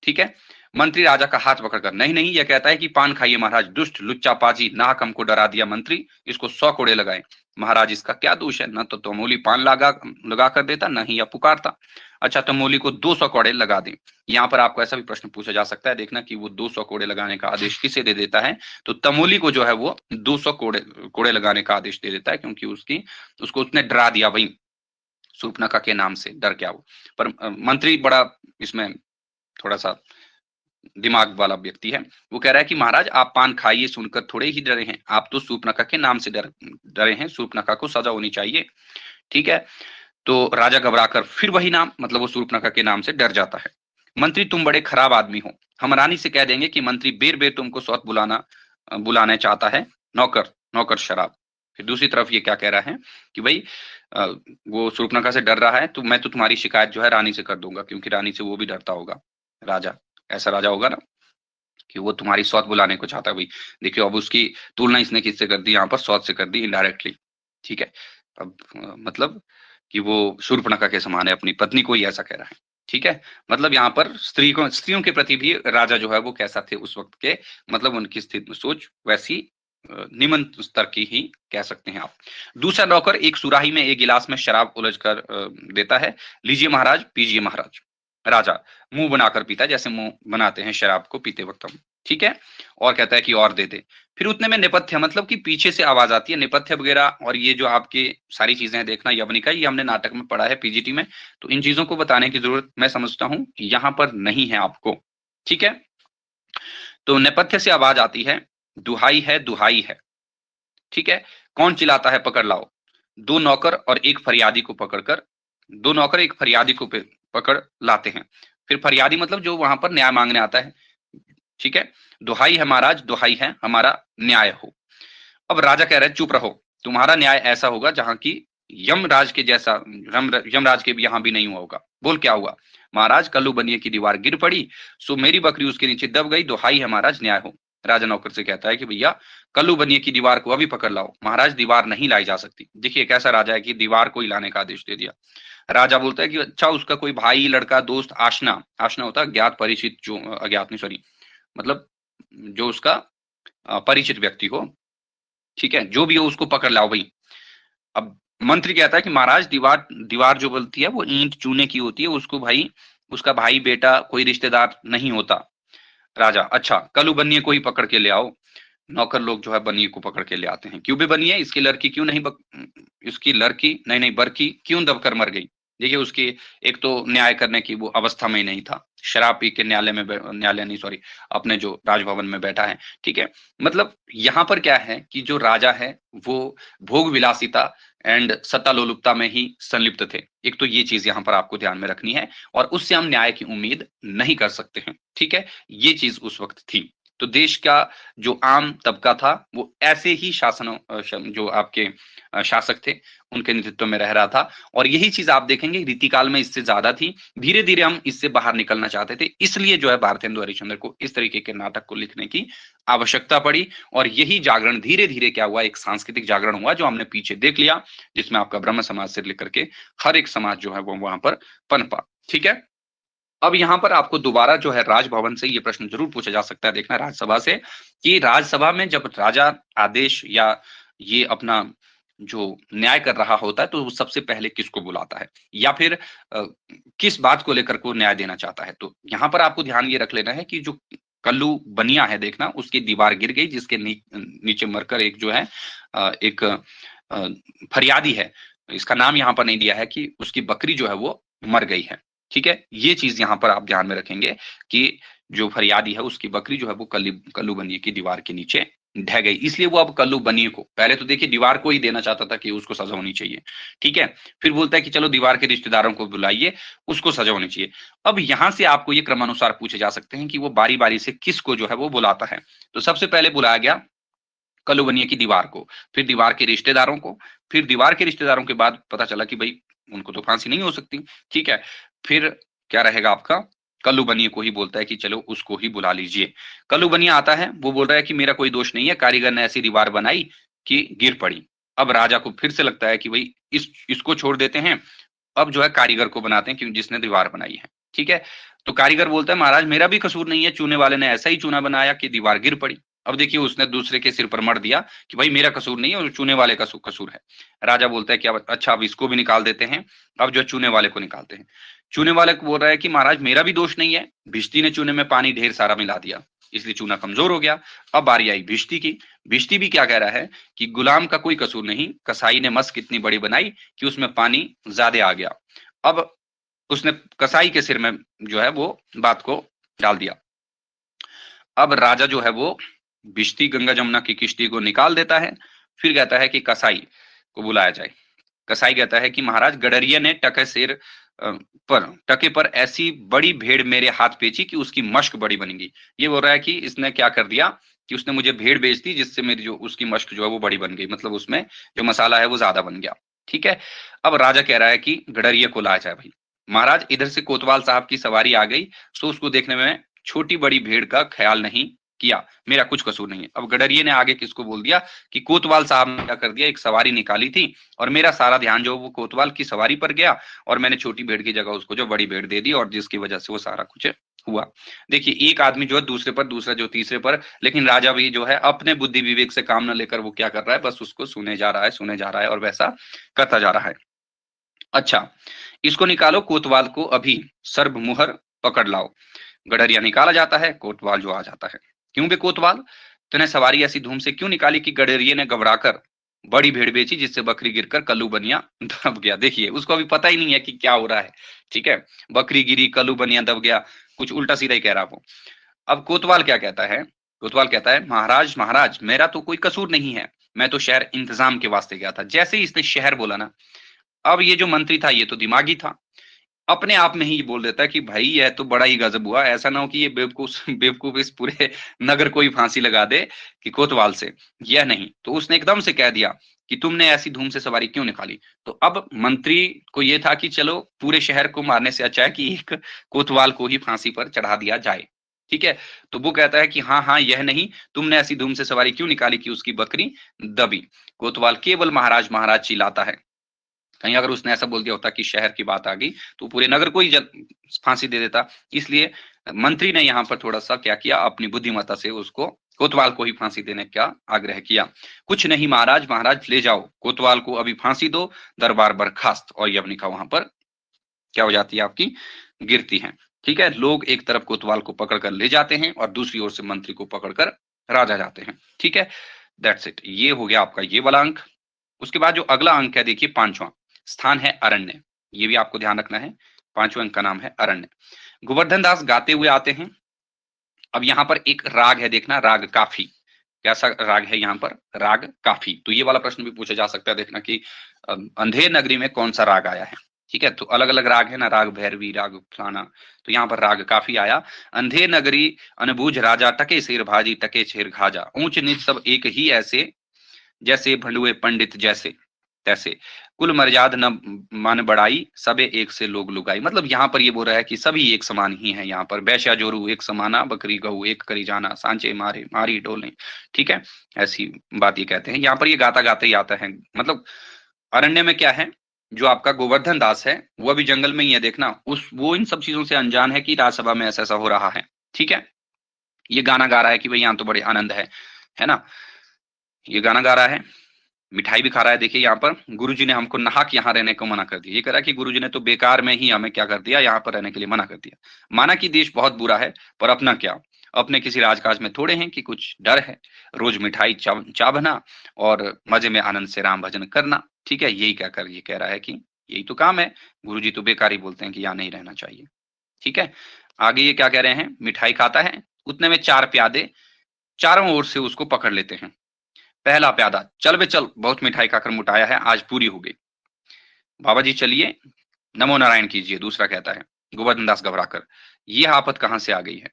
ठीक है मंत्री राजा का हाथ पकड़कर नहीं नहीं यह कहता है कि पान खाइए महाराज दुष्ट लुच्चा पाजी नाहक हमको डरा दिया मंत्री इसको सौ कोड़े लगाए महाराज इसका क्या दोष है ना तो तमोली तो पान लगा लगा कर देता ना ही या पुकारता अच्छा तमोली तो को दो सौ कोड़े लगा दें यहाँ पर आपको ऐसा भी प्रश्न पूछा जा सकता है देखना कि वो दो सौ कोड़े लगाने का आदेश किसे दे देता है तो तमोली को जो है वो दो सौ कोड़े कोड़े लगाने का आदेश दे देता है क्योंकि उसकी उसको उसने डरा दिया भाई सूर्पनखा के नाम से डर क्या वो पर मंत्री बड़ा इसमें थोड़ा सा दिमाग वाला व्यक्ति है वो कह रहा है कि महाराज आप पान खाइए सुनकर थोड़े ही डरे हैं आप तो सूपनखा के नाम से डर डरे हैं सूपनखा को सजा होनी चाहिए ठीक है तो राजा घबरा कर फिर वही नाम मतलब वो सूपनखा के नाम से डर जाता है मंत्री तुम बड़े खराब आदमी हो हम रानी से कह देंगे कि मंत्री बेर बेर तुमको स्वत बुलाना बुलाना चाहता है नौकर नौकर शराब फिर दूसरी तरफ ये क्या कह रहा है कि भाई वो सूर्पनखा से डर रहा है तो मैं तो तुम्हारी शिकायत जो है रानी से कर दूंगा क्योंकि रानी से वो भी डरता होगा राजा ऐसा राजा होगा ना कि वो तुम्हारी सौत बुलाने को चाहता है भाई देखियो अब उसकी तुलना इसने किससे कर दी यहाँ पर सौत से कर दी इनडायरेक्टली ठीक है अब मतलब कि वो शूर्पणखा के समान है अपनी पत्नी को ही ऐसा कह रहा है ठीक है मतलब यहाँ पर स्त्री को स्त्रियों के प्रति भी राजा जो है वो कैसा थे उस वक्त के मतलब उनकी स्थिति सोच वैसी निमन स्तर की ही कह सकते हैं आप दूसरा नौकर एक सुराही में एक गिलास में शराब उलझ कर देता है लीजिए महाराज पीजिए महाराज राजा मुंह बनाकर पीता जैसे मुंह बनाते हैं शराब को पीते वक्त हम ठीक है और कहता है कि और दे दे फिर उतने में नेपथ्य मतलब कि पीछे से आवाज आती है नेपथ्य वगैरह और ये जो आपके सारी चीजें हैं देखना यवनिका ये हमने नाटक में पढ़ा है पीजीटी में तो इन चीजों को बताने की जरूरत मैं समझता हूं यहां पर नहीं है आपको ठीक है तो नेपथ्य से आवाज आती है दुहाई है दुहाई है ठीक है कौन चिल्लाता है पकड़ लाओ दो नौकर और एक फरियादी को पकड़कर दो नौकर एक फरियादी को पकड़ लाते हैं फिर फरियादी मतलब जो वहां पर न्याय मांगने आता है ठीक है दुहाई है महाराज दुहाई है हमारा न्याय हो अब राजा कह रहे चुप रहो तुम्हारा न्याय ऐसा होगा जहां की यमराज के जैसा यम यमराज के यहां भी नहीं हुआ होगा बोल क्या हुआ महाराज कल्लू बनिए की दीवार गिर पड़ी सो मेरी बकरी उसके नीचे दब गई दुहाई है महाराज न्याय हो राजा नौकर से कहता है कि भैया कल्लू बनिए की दीवार को अभी पकड़ लाओ महाराज दीवार नहीं लाई जा सकती देखिए कैसा राजा है कि दीवार को ही लाने का आदेश दे दिया राजा बोलता है कि अच्छा उसका कोई भाई लड़का दोस्त आशना आशना होता ज्ञात परिचित जो अज्ञात नहीं सॉरी मतलब जो उसका परिचित व्यक्ति हो ठीक है जो भी हो उसको पकड़ लाओ भाई अब मंत्री कहता है कि महाराज दीवार दीवार जो बोलती है वो ईंट चूने की होती है उसको भाई उसका भाई बेटा कोई रिश्तेदार नहीं होता राजा अच्छा कलू बनिए को ही पकड़ के ले आओ नौकर लोग जो है बनिए को पकड़ के ले आते हैं क्यों भी बनिए इसकी लड़की क्यों नहीं बक... इसकी लड़की नहीं नहीं बरकी क्यों दबकर मर गई देखिए उसकी एक तो न्याय करने की वो अवस्था में ही नहीं था शराब पी के न्यायालय में न्यायालय नहीं सॉरी अपने जो राजभवन में बैठा है ठीक है मतलब यहाँ पर क्या है कि जो राजा है वो भोग विलासिता एंड सत्ता लोलुपता में ही संलिप्त थे एक तो ये चीज यहाँ पर आपको ध्यान में रखनी है और उससे हम न्याय की उम्मीद नहीं कर सकते हैं ठीक है ये चीज उस वक्त थी तो देश का जो आम तबका था वो ऐसे ही शासन जो आपके शासक थे उनके नेतृत्व में रह रहा था और यही चीज आप देखेंगे रीतिकाल में इससे ज्यादा थी धीरे धीरे हम इससे बाहर निकलना चाहते थे इसलिए जो है भारतेंदु हरिश्चंद्र को इस तरीके के नाटक को लिखने की आवश्यकता पड़ी और यही जागरण धीरे धीरे क्या हुआ एक सांस्कृतिक जागरण हुआ जो हमने पीछे देख लिया जिसमें आपका ब्रह्म समाज से लेकर के हर एक समाज जो है वो वहां पर पनपा ठीक है अब यहाँ पर आपको दोबारा जो है राजभवन से ये प्रश्न जरूर पूछा जा सकता है देखना राज्यसभा से कि राज्यसभा में जब राजा आदेश या ये अपना जो न्याय कर रहा होता है तो वो सबसे पहले किसको बुलाता है या फिर आ, किस बात को लेकर को न्याय देना चाहता है तो यहाँ पर आपको ध्यान ये रख लेना है कि जो कल्लू बनिया है देखना उसकी दीवार गिर गई जिसके नी, नीचे मरकर एक जो है एक फरियादी है इसका नाम यहाँ पर नहीं दिया है कि उसकी बकरी जो है वो मर गई है ठीक है ये चीज यहाँ पर आप ध्यान में रखेंगे कि जो फरियादी है उसकी बकरी जो है वो कल्लू कल्लू बनिए की दीवार के नीचे ढह गई इसलिए वो अब कल्लू बनिए को पहले तो देखिए दीवार को ही देना चाहता था कि उसको सजा होनी चाहिए ठीक है फिर बोलता है कि चलो दीवार के रिश्तेदारों को बुलाइए उसको सजा होनी चाहिए अब यहां से आपको ये क्रमानुसार पूछे जा सकते हैं कि वो बारी बारी से किसको जो है वो बुलाता है तो सबसे पहले बुलाया गया कल्लू बनिए की दीवार को फिर दीवार के रिश्तेदारों को फिर दीवार के रिश्तेदारों के बाद पता चला कि भाई उनको तो फांसी नहीं हो सकती ठीक है फिर क्या रहेगा आपका कल्लू बनिए को ही बोलता है कि चलो उसको ही बुला लीजिए कल्लू बनिया आता है वो बोल रहा है कि मेरा कोई दोष नहीं है कारीगर ने ऐसी दीवार बनाई कि गिर पड़ी अब राजा को फिर से लगता है कि भाई इस इसको छोड़ देते हैं अब जो है कारीगर को बनाते हैं क्योंकि जिसने दीवार बनाई है ठीक है तो कारीगर बोलता है महाराज मेरा भी कसूर नहीं है चूने वाले ने ऐसा ही चूना बनाया कि दीवार गिर पड़ी अब देखिए उसने दूसरे के सिर पर मर दिया कि भाई मेरा कसूर नहीं है और चूने वाले का कसूर है राजा बोलता है कि अब अच्छा अब इसको भी निकाल देते हैं अब जो चूने वाले को निकालते हैं चूने वाले को बोल रहा है कि महाराज मेरा भी दोष नहीं है भिश्ती ने चूने में पानी ढेर सारा मिला दिया इसलिए चूना कमजोर हो गया अब बारी आई भिश्ती की भिश्ती भी क्या कह रहा है कि गुलाम का कोई कसूर नहीं कसाई ने मस्क इतनी बड़ी बनाई कि उसमें पानी ज्यादा आ गया अब उसने कसाई के सिर में जो है वो बात को डाल दिया अब राजा जो है वो बिश्ती गंगा जमुना की किश्ती को निकाल देता है फिर कहता है कि कसाई को बुलाया जाए कसाई कहता है कि महाराज गडरिया ने टके सिर पर टके पर ऐसी बड़ी भेड़ मेरे हाथ बेची कि उसकी मश्क बड़ी बनेगी ये बोल रहा है कि इसने क्या कर दिया कि उसने मुझे भेड़ बेच दी जिससे मेरी जो उसकी मश्क जो है वो बड़ी बन गई मतलब उसमें जो मसाला है वो ज्यादा बन गया ठीक है अब राजा कह रहा है कि गडरिया को लाया जाए भाई महाराज इधर से कोतवाल साहब की सवारी आ गई सो तो उसको देखने में छोटी बड़ी भेड़ का ख्याल नहीं किया मेरा कुछ कसूर नहीं है अब गडरिये ने आगे किसको बोल दिया कि कोतवाल साहब ने क्या कर दिया एक सवारी निकाली थी और मेरा सारा ध्यान जो वो कोतवाल की सवारी पर गया और मैंने छोटी भेड़ की जगह उसको जो बड़ी भेड़ दे दी और जिसकी वजह से वो सारा कुछ हुआ देखिए एक आदमी जो है दूसरे पर दूसरा जो तीसरे पर लेकिन राजा भी जो है अपने बुद्धि विवेक से काम न लेकर वो क्या कर रहा है बस उसको सुने जा रहा है सुने जा रहा है और वैसा करता जा रहा है अच्छा इसको निकालो कोतवाल को अभी मुहर पकड़ लाओ गडरिया निकाला जाता है कोतवाल जो आ जाता है क्यों बे कोतवाल तने सवारी ऐसी धूम से क्यों निकाली कि गडेरिए ने घबराकर बड़ी भेड़ बेची जिससे बकरी गिरकर कल्लू बनिया दब गया देखिए उसको अभी पता ही नहीं है कि क्या हो रहा है ठीक है बकरी गिरी कल्लू बनिया दब गया कुछ उल्टा सीधा ही कह रहा वो अब कोतवाल क्या कहता है कोतवाल कहता है महाराज महाराज मेरा तो कोई कसूर नहीं है मैं तो शहर इंतजाम के वास्ते गया था जैसे ही इसने शहर बोला ना अब ये जो मंत्री था ये तो दिमागी था अपने आप में ही बोल देता है कि भाई यह तो बड़ा ही गजब हुआ ऐसा ना हो कि ये बेवकूफ बेवकूफ इस पूरे नगर को ही फांसी लगा दे कि कोतवाल से यह नहीं तो उसने एकदम से कह दिया कि तुमने ऐसी धूम से सवारी क्यों निकाली तो अब मंत्री को यह था कि चलो पूरे शहर को मारने से अच्छा है कि एक कोतवाल को ही फांसी पर चढ़ा दिया जाए ठीक है तो वो कहता है कि हाँ हाँ यह नहीं तुमने ऐसी धूम से सवारी क्यों निकाली कि उसकी बकरी दबी कोतवाल केवल महाराज महाराज चिल्लाता है कहीं अगर उसने ऐसा बोल दिया होता कि शहर की बात आ गई तो पूरे नगर को ही फांसी दे देता इसलिए मंत्री ने यहाँ पर थोड़ा सा क्या किया अपनी बुद्धिमत्ता से उसको कोतवाल को ही फांसी देने का आग्रह किया कुछ नहीं महाराज महाराज ले जाओ कोतवाल को अभी फांसी दो दरबार बर्खास्त और यवनिका वहां पर क्या हो जाती है आपकी गिरती है ठीक है लोग एक तरफ कोतवाल को पकड़कर ले जाते हैं और दूसरी ओर से मंत्री को पकड़कर राजा जाते हैं ठीक है दैट्स इट ये हो गया आपका ये वाला अंक उसके बाद जो अगला अंक है देखिए पांचवा स्थान है अरण्य ये भी आपको ध्यान रखना है पांचवें अंक का नाम है अरण्य गोवर्धन दास गाते हुए आते हैं अब यहाँ पर एक राग है देखना राग काफी कैसा राग है यहाँ पर राग काफी तो ये वाला प्रश्न भी पूछा जा सकता है देखना कि अंधेर नगरी में कौन सा राग आया है ठीक है तो अलग अलग राग है ना राग भैरवी राग फलाना तो यहाँ पर राग काफी आया अंधे नगरी अनबूझ राजा टके शेर भाजी टके छेर खाजा ऊंच नीच सब एक ही ऐसे जैसे भंडुए पंडित जैसे तैसे कुल मर्याद न मन बढ़ाई सबे एक से लोग लुगाई मतलब यहाँ पर ये बोल रहा है कि सभी एक समान ही है यहाँ पर बैशा जोरू एक समाना बकरी गहू एक करी जाना सांचे मारे मारी डोले ठीक है ऐसी बात ये कहते हैं यहाँ पर ये गाता गाते ही आता है मतलब अरण्य में क्या है जो आपका गोवर्धन दास है वो अभी जंगल में ही है देखना उस वो इन सब चीजों से अनजान है कि राजसभा में ऐसा ऐसा हो रहा है ठीक है ये गाना गा रहा है कि भाई यहाँ तो बड़े आनंद है है ना ये गाना गा रहा है मिठाई भी खा रहा है देखिए यहाँ पर गुरुजी ने हमको नहाक यहाँ रहने को मना कर दिया ये करा कि गुरुजी ने तो बेकार में ही हमें क्या कर दिया यहाँ पर रहने के लिए मना कर दिया माना कि देश बहुत बुरा है पर अपना क्या अपने किसी राजकाज में थोड़े हैं कि कुछ डर है रोज मिठाई चाबना और मजे में आनंद से राम भजन करना ठीक है यही क्या कर ये कह रहा है कि यही तो काम है गुरु तो बेकार ही बोलते हैं कि यहाँ नहीं रहना चाहिए ठीक है आगे ये क्या कह रहे हैं मिठाई खाता है उतने में चार प्यादे चारों ओर से उसको पकड़ लेते हैं पहला प्यादा चल बे चल बहुत मिठाई खाकर मुटाया है आज पूरी हो गई बाबा जी चलिए नमो नारायण कीजिए दूसरा कहता है गोवर्धन दास घबराकर यह आफत कहां से आ गई है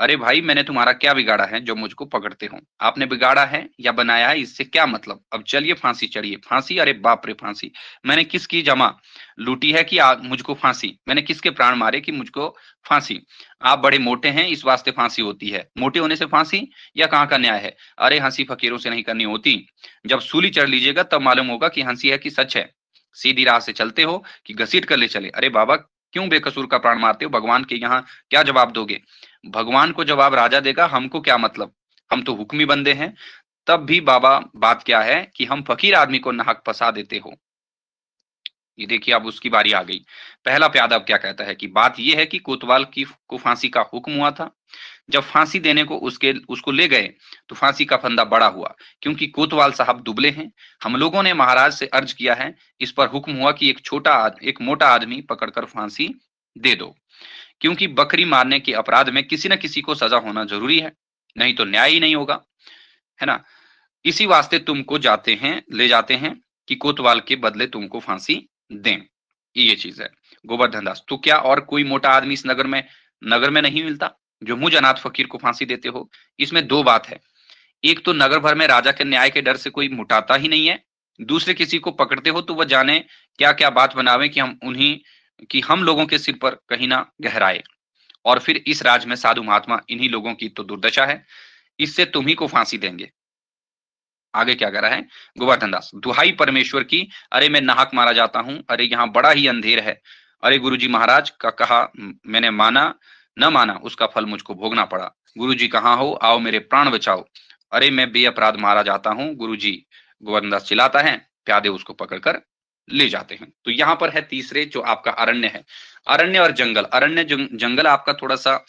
अरे भाई मैंने तुम्हारा क्या बिगाड़ा है जो मुझको पकड़ते हो आपने बिगाड़ा है या बनाया है इससे क्या मतलब अब चलिए फांसी चढ़िए फांसी अरे बाप रे फांसी मैंने किसकी जमा लूटी है कि मुझको फांसी मैंने किसके प्राण मारे कि मुझको फांसी आप बड़े मोटे हैं इस वास्ते फांसी होती है मोटे होने से फांसी या कहाँ का न्याय है अरे हंसी फकीरों से नहीं करनी होती जब सूली चढ़ लीजिएगा तब मालूम होगा कि हंसी है कि सच है सीधी राह से चलते हो कि घसीट कर ले चले अरे बाबा क्यों बेकसूर का प्राण मारते हो भगवान के यहाँ क्या जवाब दोगे भगवान को जवाब राजा देगा हमको क्या मतलब हम तो हुक्मी बंदे हैं तब भी बाबा बात क्या है कि हम फकीर आदमी को नाहक फंसा देते हो ये देखिए अब उसकी बारी आ गई पहला प्याद अब क्या कहता है कि बात यह है कि कोतवाल की को फांसी का हुक्म हुआ था जब फांसी देने को उसके उसको ले गए तो फांसी का फंदा बड़ा हुआ क्योंकि कोतवाल साहब दुबले हैं हम लोगों ने महाराज से अर्ज किया है इस पर हुक्म हुआ कि एक छोटा एक मोटा आदमी पकड़कर फांसी दे दो क्योंकि बकरी मारने के अपराध में किसी न किसी को सजा होना जरूरी है नहीं तो न्याय ही नहीं होगा है ना इसी वास्ते तुमको जाते हैं ले जाते हैं कि कोतवाल के बदले तुमको फांसी दें ये चीज है गोवर्धन दास तो क्या और कोई मोटा आदमी इस नगर में नगर में नहीं मिलता जो मुझ अनाथ फकीर को फांसी देते हो इसमें दो बात है एक तो नगर भर में राजा के न्याय के डर से कोई मुटाता ही नहीं है दूसरे किसी को पकड़ते हो तो वह जाने क्या क्या बात बनावे कि हम उन्हीं कि हम लोगों के सिर पर कहीं ना गहराए और फिर इस राज में साधु महात्मा इन्हीं लोगों की तो दुर्दशा है इससे तुम्ही को फांसी देंगे आगे क्या कह रहा है गोवर्धन दास दुहाई परमेश्वर की अरे मैं नाहक मारा जाता हूं अरे यहाँ बड़ा ही अंधेर है अरे गुरुजी महाराज का कहा मैंने माना न माना उसका फल मुझको भोगना पड़ा गुरुजी कहाँ हो आओ मेरे प्राण बचाओ अरे मैं बेअपराध मारा जाता हूँ गुरु जी गोवर्धन दास चिल्लाता है प्यादे उसको पकड़कर ले जाते हैं तो यहाँ पर है तीसरे जो आपका अरण्य है अरण्य और जंगल अरण्य जंगल आपका थोड़ा सा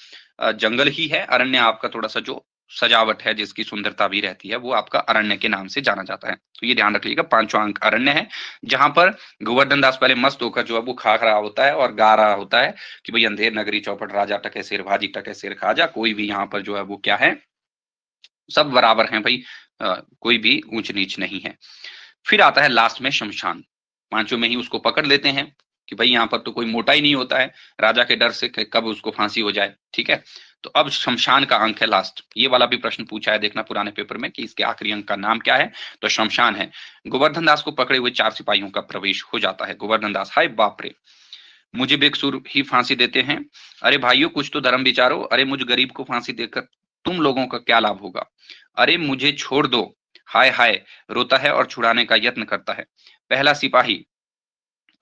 जंगल ही है अरण्य आपका थोड़ा सा जो सजावट है जिसकी सुंदरता भी रहती है वो आपका अरण्य के नाम से जाना जाता है तो ये ध्यान रखिएगा पांचवा अंक अरण्य है जहां पर गोवर्धन दास पहले मस्त होकर जो है वो खा रहा होता है और गा रहा होता है कि भाई अंधेर नगरी चौपट राजा टके शेर भाजी टके शेर खाजा कोई भी यहाँ पर जो है वो क्या है सब बराबर है भाई आ, कोई भी ऊंच नीच नहीं है फिर आता है लास्ट में शमशान पांचों में ही उसको पकड़ लेते हैं कि भाई यहाँ पर तो कोई मोटा ही नहीं होता है राजा के डर से कब उसको फांसी हो जाए ठीक है तो अब शमशान का अंक है लास्ट ये वाला भी प्रश्न पूछा है देखना पुराने पेपर में कि इसके आखिरी अंक का नाम क्या है तो शमशान है गोवर्धन दास को पकड़े हुए चार सिपाहियों का प्रवेश हो जाता है गोवर्धन दास हाय बापरे मुझे बेकसूर ही फांसी देते हैं अरे भाइयों कुछ तो धर्म विचारो अरे मुझ गरीब को फांसी देकर तुम लोगों का क्या लाभ होगा अरे मुझे छोड़ दो हाय हाय रोता है और छुड़ाने का यत्न करता है पहला सिपाही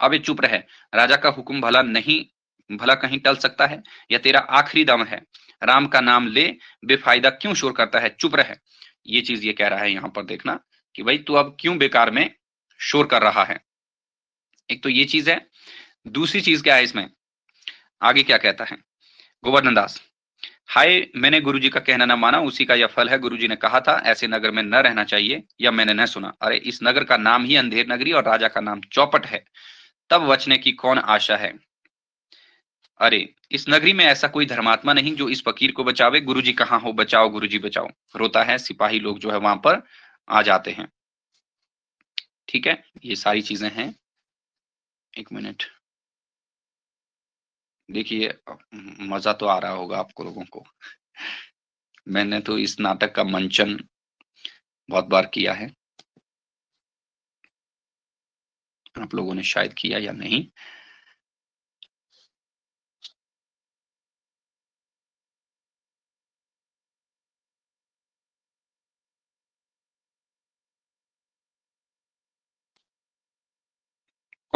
अब चुप रहे राजा का हुक्म भला नहीं भला कहीं टल सकता है या तेरा आखिरी दम है राम का नाम ले बेफायदा क्यों शोर करता है चुप रहे ये चीज ये कह रहा है यहाँ पर देखना कि भाई तू अब क्यों बेकार में शोर कर रहा है एक तो ये चीज है दूसरी चीज क्या है इसमें आगे क्या कहता है गोवर्धन दास हाय मैंने गुरुजी का कहना न माना उसी का यह फल है गुरुजी ने कहा था ऐसे नगर में न रहना चाहिए या मैंने न सुना अरे इस नगर का नाम ही अंधेर नगरी और राजा का नाम चौपट है तब बचने की कौन आशा है अरे इस नगरी में ऐसा कोई धर्मात्मा नहीं जो इस फकीर को बचावे जी कहाँ हो बचाओ जी बचाओ रोता है सिपाही लोग जो है वहां पर आ जाते हैं ठीक है ये सारी चीजें हैं एक मिनट देखिए मजा तो आ रहा होगा आपको लोगों को मैंने तो इस नाटक का मंचन बहुत बार किया है आप लोगों ने शायद किया या नहीं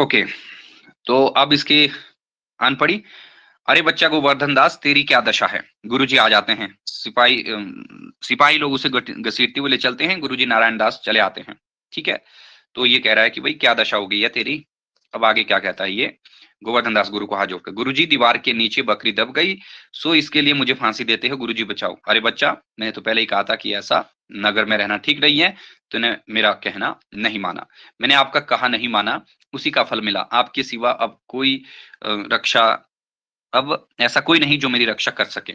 ओके okay, तो अब इसकी कान पड़ी अरे बच्चा गोवर्धन दास तेरी क्या दशा है गुरुजी आ जाते हैं सिपाही सिपाही लोग उसे घसीटते हुए चलते हैं गुरुजी नारायण दास चले आते हैं ठीक है तो ये कह रहा है कि भाई क्या दशा हो गई है तेरी अब आगे क्या कहता है ये गोवर्धन दास गुरु को हाथ जोड़कर गुरु जी दीवार के नीचे बकरी दब गई सो इसके लिए मुझे फांसी देते हो गुरु जी बचाओ अरे बच्चा मैंने तो पहले ही कहा था कि ऐसा नगर में रहना ठीक नहीं है तूने मेरा कहना नहीं माना मैंने आपका कहा नहीं माना उसी का फल मिला आपके सिवा अब कोई रक्षा अब ऐसा कोई नहीं जो मेरी रक्षा कर सके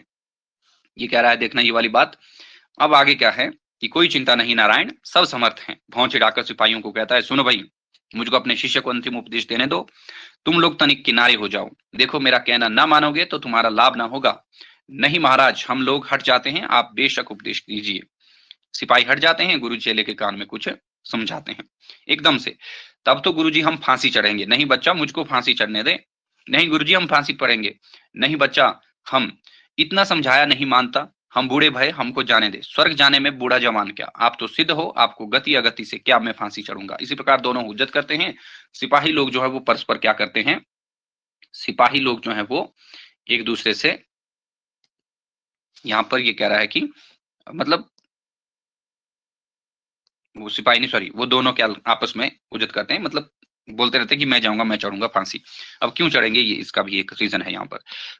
ये कह रहा है देखना ये वाली बात अब आगे क्या है कि कोई चिंता नहीं नारायण सब समर्थ हैं भौचे डाकर सिपाहियों को कहता है सुनो भाई मुझको अपने शिष्य को अंतिम उपदेश देने दो तुम लोग तनिक किनारे हो जाओ देखो मेरा कहना ना मानोगे तो तुम्हारा लाभ ना होगा नहीं महाराज हम लोग हट जाते हैं आप बेशक उपदेश दीजिए सिपाही हट जाते हैं गुरु चेले के कान में कुछ समझाते हैं एकदम से तब तो गुरु जी हम फांसी चढ़ेंगे नहीं बच्चा मुझको फांसी चढ़ने दे नहीं गुरु जी हम फांसी पढ़ेंगे नहीं बच्चा हम इतना समझाया नहीं मानता हम बूढ़े भय हमको जाने दे स्वर्ग जाने में बूढ़ा जवान क्या आप तो सिद्ध हो आपको गति अगति से क्या मैं फांसी चढ़ूंगा इसी प्रकार दोनों हुज्जत करते हैं सिपाही लोग जो है वो परस्पर क्या करते हैं सिपाही लोग जो है वो एक दूसरे से यहाँ पर ये कह रहा है कि मतलब वो सिपाही नहीं सॉरी वो दोनों क्या आपस में उजत करते हैं मतलब बोलते रहते हैं कि मैं जाऊंगा मैं चढ़ूंगा फांसी अब क्यों चढ़ेंगे ये इसका भी एक रीजन है यहाँ पर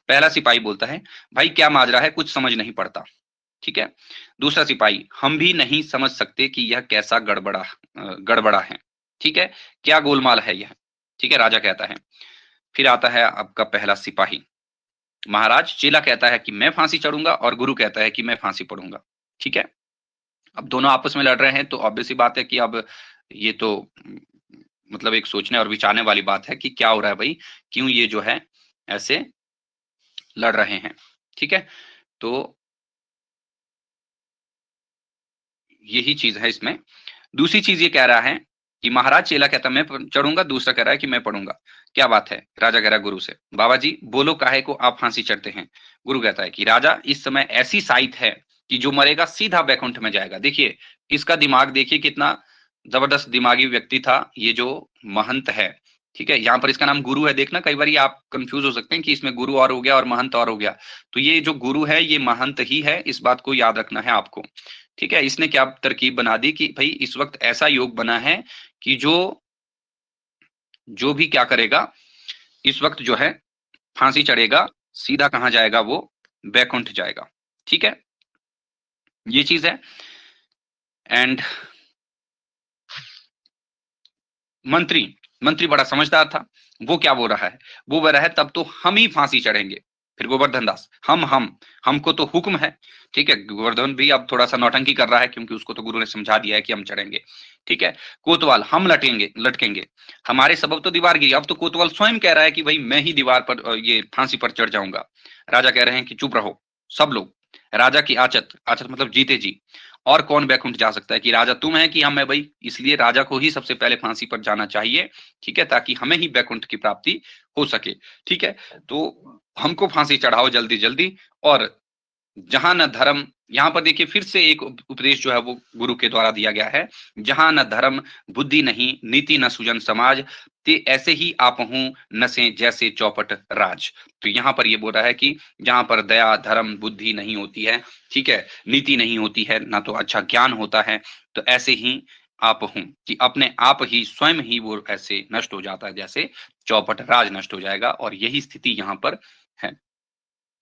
पहला सिपाही बोलता है भाई क्या माजरा है कुछ समझ नहीं पड़ता ठीक है दूसरा सिपाही हम भी नहीं समझ सकते कि यह कैसा गड़बड़ा गड़बड़ा है ठीक है क्या गोलमाल है यह ठीक है राजा कहता है फिर आता है आपका पहला सिपाही महाराज चेला कहता है कि मैं फांसी चढ़ूंगा और गुरु कहता है कि मैं फांसी पढ़ूंगा ठीक है अब दोनों आपस में लड़ रहे हैं तो ऑब्वियसली बात है कि अब ये तो मतलब एक सोचने और विचारने वाली बात है कि क्या हो रहा है भाई क्यों ये जो है ऐसे लड़ रहे हैं ठीक है तो यही चीज है इसमें दूसरी चीज ये कह रहा है कि महाराज चेला कहता मैं चढ़ूंगा दूसरा कह रहा है कि मैं पढ़ूंगा क्या बात है राजा कह रहा है गुरु से बाबा जी बोलो काहे को आप फांसी चढ़ते हैं गुरु कहता है कि राजा इस समय ऐसी साइट है कि जो मरेगा सीधा बैकुंठ में जाएगा देखिए इसका दिमाग देखिए कितना जबरदस्त दिमागी व्यक्ति था ये जो महंत है ठीक है यहाँ पर इसका नाम गुरु है देखना कई बार आप कंफ्यूज हो सकते हैं कि इसमें गुरु और हो गया और महंत और हो गया तो ये जो गुरु है ये महंत ही है इस बात को याद रखना है आपको ठीक है इसने क्या तरकीब बना दी कि भाई इस वक्त ऐसा योग बना है कि जो जो भी क्या करेगा इस वक्त जो है फांसी चढ़ेगा सीधा कहाँ जाएगा वो बैकुंठ जाएगा ठीक है ये चीज है एंड मंत्री मंत्री बड़ा समझदार था वो क्या बोल रहा है वो बोल रहा है तब तो हम ही फांसी चढ़ेंगे फिर गोवर्धन दास हम हम हमको तो हुक्म है ठीक है गोवर्धन भी अब थोड़ा सा नौटंकी कर रहा है क्योंकि उसको तो गुरु ने समझा दिया है कि हम चढ़ेंगे ठीक है कोतवाल हम लटेंगे लटकेंगे हमारे सबब तो दीवार गिरी अब तो कोतवाल स्वयं कह रहा है कि भाई मैं ही दीवार पर ये फांसी पर चढ़ जाऊंगा राजा कह रहे हैं कि चुप रहो सब लोग राजा की आचत आचत मतलब जीते जी और कौन बैकुंठ जा सकता है कि राजा तुम है कि हम है भाई इसलिए राजा को ही सबसे पहले फांसी पर जाना चाहिए ठीक है ताकि हमें ही बैकुंठ की प्राप्ति हो सके ठीक है तो हमको फांसी चढ़ाओ जल्दी जल्दी और जहां न धर्म यहाँ पर देखिए फिर से एक उपदेश जो है वो गुरु के द्वारा दिया गया है जहां न धर्म बुद्धि नहीं नीति न सुजन समाज ते ऐसे ही आप हूं नशे जैसे चौपट राज तो यहाँ पर ये बोल रहा है कि जहां पर दया धर्म बुद्धि नहीं होती है ठीक है नीति नहीं होती है ना तो अच्छा ज्ञान होता है तो ऐसे ही आप हूं कि अपने आप ही स्वयं ही वो ऐसे नष्ट हो जाता है जैसे चौपट राज नष्ट हो जाएगा और यही स्थिति यहाँ पर है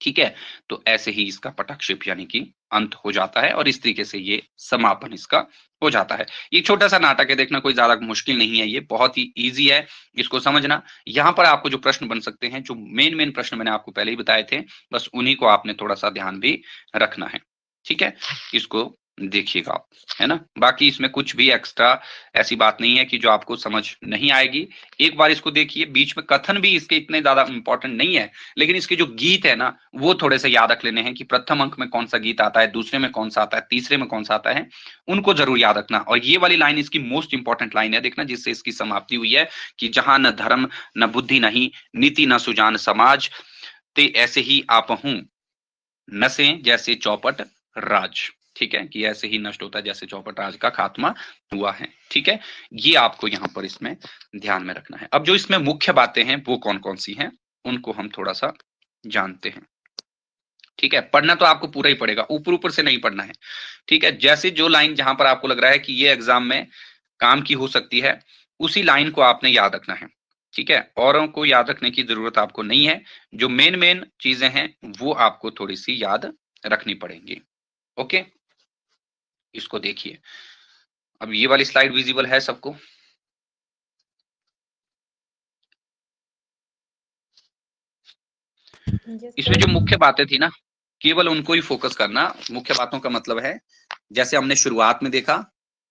ठीक है तो ऐसे ही इसका पटाक्षेप यानी कि अंत हो जाता है और इस तरीके से ये समापन इसका हो जाता है ये छोटा सा नाटक है देखना कोई ज्यादा मुश्किल नहीं है ये बहुत ही इजी है इसको समझना यहाँ पर आपको जो प्रश्न बन सकते हैं जो मेन मेन प्रश्न मैंने आपको पहले ही बताए थे बस उन्हीं को आपने थोड़ा सा ध्यान भी रखना है ठीक है इसको देखिएगा है ना बाकी इसमें कुछ भी एक्स्ट्रा ऐसी बात नहीं है कि जो आपको समझ नहीं आएगी एक बार इसको देखिए बीच में कथन भी इसके इतने ज्यादा इंपॉर्टेंट नहीं है लेकिन इसके जो गीत है ना वो थोड़े से याद रख लेने हैं कि प्रथम अंक में कौन सा गीत आता है दूसरे में कौन सा आता है तीसरे में कौन सा आता है उनको जरूर याद रखना और ये वाली लाइन इसकी मोस्ट इंपॉर्टेंट लाइन है देखना जिससे इसकी समाप्ति हुई है कि जहां न धर्म न बुद्धि नहीं नीति न सुजान समाज ते ऐसे ही आप हूं नशे जैसे चौपट राज ठीक है कि ऐसे ही नष्ट होता है जैसे चौपट राज का खात्मा हुआ है ठीक है ये आपको यहाँ पर इसमें ध्यान में रखना है अब जो इसमें मुख्य बातें हैं वो कौन कौन सी हैं उनको हम थोड़ा सा जानते हैं ठीक है पढ़ना तो आपको पूरा ही पड़ेगा ऊपर ऊपर से नहीं पढ़ना है ठीक है जैसे जो लाइन जहां पर आपको लग रहा है कि ये एग्जाम में काम की हो सकती है उसी लाइन को आपने याद रखना है ठीक है औरों को याद रखने की जरूरत आपको नहीं है जो मेन मेन चीजें हैं वो आपको थोड़ी सी याद रखनी पड़ेंगी ओके इसको देखिए अब ये वाली स्लाइड विजिबल है सबको इसमें जो मुख्य बातें थी ना केवल उनको ही फोकस करना मुख्य बातों का मतलब है जैसे हमने शुरुआत में देखा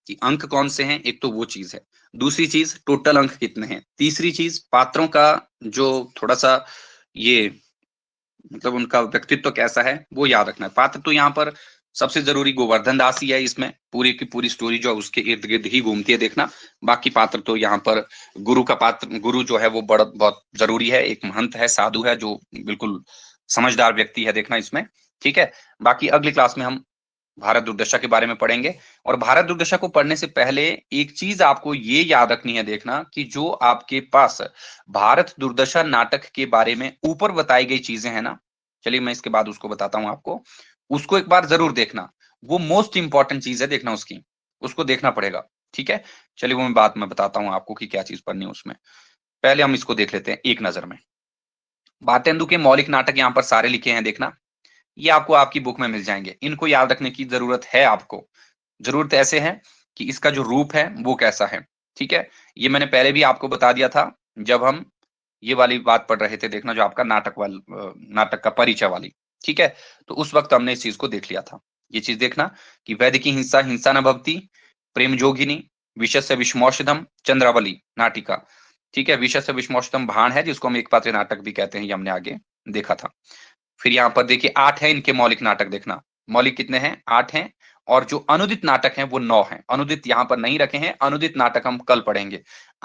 कि अंक कौन से हैं एक तो वो चीज है दूसरी चीज टोटल अंक कितने हैं तीसरी चीज पात्रों का जो थोड़ा सा ये मतलब उनका व्यक्तित्व तो कैसा है वो याद रखना है पात्र तो यहाँ पर सबसे जरूरी गोवर्धन दास ही है इसमें पूरी की पूरी स्टोरी जो है उसके इर्द गिर्द ही घूमती है देखना बाकी पात्र तो यहाँ पर गुरु का पात्र गुरु जो है वो बड़ा बहुत जरूरी है एक महंत है साधु है जो बिल्कुल समझदार व्यक्ति है देखना इसमें ठीक है बाकी अगली क्लास में हम भारत दुर्दशा के बारे में पढ़ेंगे और भारत दुर्दशा को पढ़ने से पहले एक चीज आपको ये याद रखनी है देखना कि जो आपके पास भारत दुर्दशा नाटक के बारे में ऊपर बताई गई चीजें हैं ना चलिए मैं इसके बाद उसको बताता हूं आपको उसको एक बार जरूर देखना वो मोस्ट इंपॉर्टेंट चीज है देखना उसकी उसको देखना पड़ेगा ठीक है चलिए वो मैं बात में बताता हूं आपको कि क्या चीज पढ़नी है उसमें पहले हम इसको देख लेते हैं एक नजर में भारतेंदु के मौलिक नाटक यहाँ पर सारे लिखे हैं देखना ये आपको आपकी बुक में मिल जाएंगे इनको याद रखने की जरूरत है आपको जरूरत ऐसे है कि इसका जो रूप है वो कैसा है ठीक है ये मैंने पहले भी आपको बता दिया था जब हम ये वाली बात पढ़ रहे थे देखना जो आपका नाटक वाल नाटक का परिचय वाली ठीक है तो उस वक्त हमने इस चीज को देख लिया था ये चीज देखना कि वैद्य की हिंसा हिंसा न भक्ति प्रेम जोगिनी विशस्य विषमौषधम चंद्रावली नाटिका ठीक है विशस्य विषमौषधम भाण है जिसको हम एक पात्र नाटक भी कहते हैं ये हमने आगे देखा था फिर यहाँ पर देखिए आठ है इनके मौलिक नाटक देखना मौलिक कितने हैं आठ हैं और जो अनुदित नाटक हैं वो नौ हैं अनुदित यहाँ पर नहीं रखे हैं अनुदित नाटक हम कल पढ़ेंगे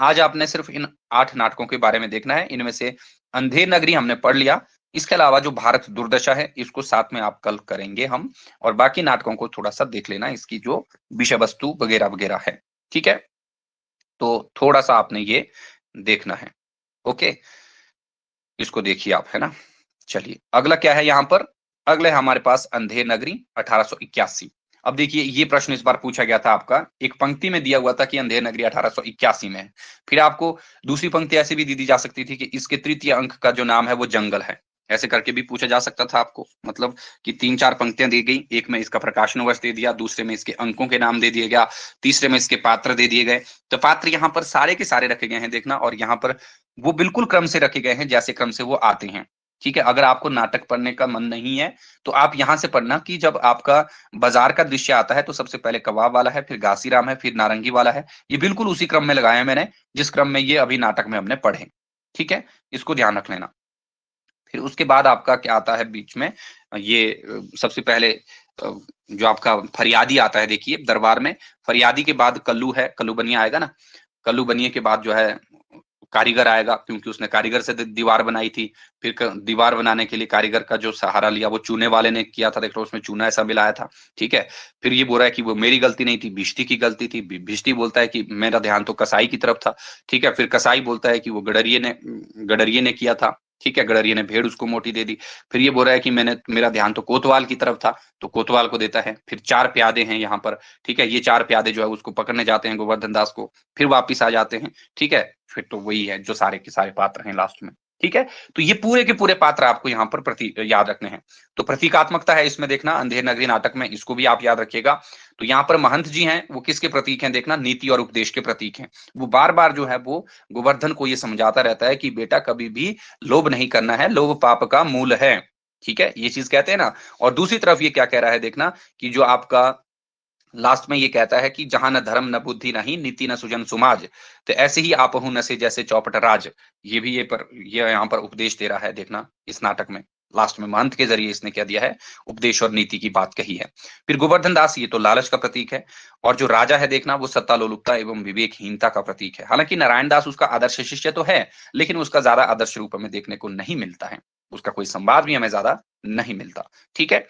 आज आपने सिर्फ इन आठ नाटकों के बारे में देखना है इनमें से अंधेर नगरी हमने पढ़ लिया इसके अलावा जो भारत दुर्दशा है इसको साथ में आप कल करेंगे हम और बाकी नाटकों को थोड़ा सा देख लेना इसकी जो विषय वस्तु वगैरह वगैरह है ठीक है तो थोड़ा सा आपने ये देखना है ओके इसको देखिए आप है ना चलिए अगला क्या है यहाँ पर अगला है हमारे पास अंधेर नगरी अठारह अब देखिए ये प्रश्न इस बार पूछा गया था आपका एक पंक्ति में दिया हुआ था कि अंधेर नगरी अठारह में है फिर आपको दूसरी पंक्ति ऐसी भी दी दी जा सकती थी कि इसके तृतीय अंक का जो नाम है वो जंगल है ऐसे करके भी पूछा जा सकता था आपको मतलब कि तीन चार पंक्तियां दी गई एक में इसका प्रकाशन वर्ष दे दिया दूसरे में इसके अंकों के नाम दे दिया गया तीसरे में इसके पात्र दे दिए गए तो पात्र यहाँ पर सारे के सारे रखे गए हैं देखना और यहाँ पर वो बिल्कुल क्रम से रखे गए हैं जैसे क्रम से वो आते हैं ठीक है अगर आपको नाटक पढ़ने का मन नहीं है तो आप यहाँ से पढ़ना कि जब आपका बाजार का दृश्य आता है तो सबसे पहले कबाब वाला है फिर घासीराम है फिर नारंगी वाला है ये बिल्कुल उसी क्रम में लगाया है मैंने जिस क्रम में ये अभी नाटक में हमने पढ़े ठीक है इसको ध्यान रख लेना फिर उसके बाद आपका क्या आता है बीच में ये सबसे पहले जो आपका फरियादी आता है देखिए दरबार में फरियादी के बाद कल्लू है कल्लू बनिया आएगा ना कल्लू बनिए के बाद जो है कारीगर आएगा क्योंकि उसने कारीगर से दीवार बनाई थी फिर दीवार बनाने के लिए कारीगर का जो सहारा लिया वो चूने वाले ने किया था देख लो उसमें चूना ऐसा मिलाया था ठीक है फिर ये बोल रहा है कि वो मेरी गलती नहीं थी भिष्टी की गलती थी भिष्टी बोलता है कि मेरा ध्यान तो कसाई की तरफ था ठीक है फिर कसाई बोलता है कि वो गडरिये ने गडरिये ने किया था ठीक है गडरिया ने भेड़ उसको मोटी दे दी फिर ये बोल रहा है कि मैंने मेरा ध्यान तो कोतवाल की तरफ था तो कोतवाल को देता है फिर चार प्यादे हैं यहाँ पर ठीक है ये चार प्यादे जो है उसको पकड़ने जाते हैं गोवर्धन दास को फिर वापिस आ जाते हैं ठीक है फिर तो वही है जो सारे के सारे पात्र हैं लास्ट में ठीक है तो ये पूरे के पूरे पात्र आपको यहाँ पर प्रति याद रखने हैं तो प्रतीकात्मकता है इसमें देखना अंधेर नगरी नाटक में इसको भी आप याद रखिएगा तो यहाँ पर महंत जी हैं वो किसके प्रतीक हैं देखना नीति और उपदेश के प्रतीक हैं वो बार बार जो है वो गोवर्धन को ये समझाता रहता है कि बेटा कभी भी लोभ नहीं करना है लोभ पाप का मूल है ठीक है ये चीज कहते हैं ना और दूसरी तरफ ये क्या कह रहा है देखना कि जो आपका लास्ट में ये कहता है कि जहां न धर्म न बुद्धि नहीं नीति न सुजन सुमाज तो ऐसे ही आप हूं नशे जैसे चौपट राज ये भी ये पर ये यहाँ पर उपदेश दे रहा है देखना इस नाटक में लास्ट में महंत के जरिए इसने क्या दिया है उपदेश और नीति की बात कही है फिर गोवर्धन दास ये तो लालच का प्रतीक है और जो राजा है देखना वो सत्ता लोलुपता एवं विवेकहीनता का प्रतीक है हालांकि नारायण दास उसका आदर्श शिष्य तो है लेकिन उसका ज्यादा आदर्श रूप हमें देखने को नहीं मिलता है उसका कोई संवाद भी हमें ज्यादा नहीं मिलता ठीक है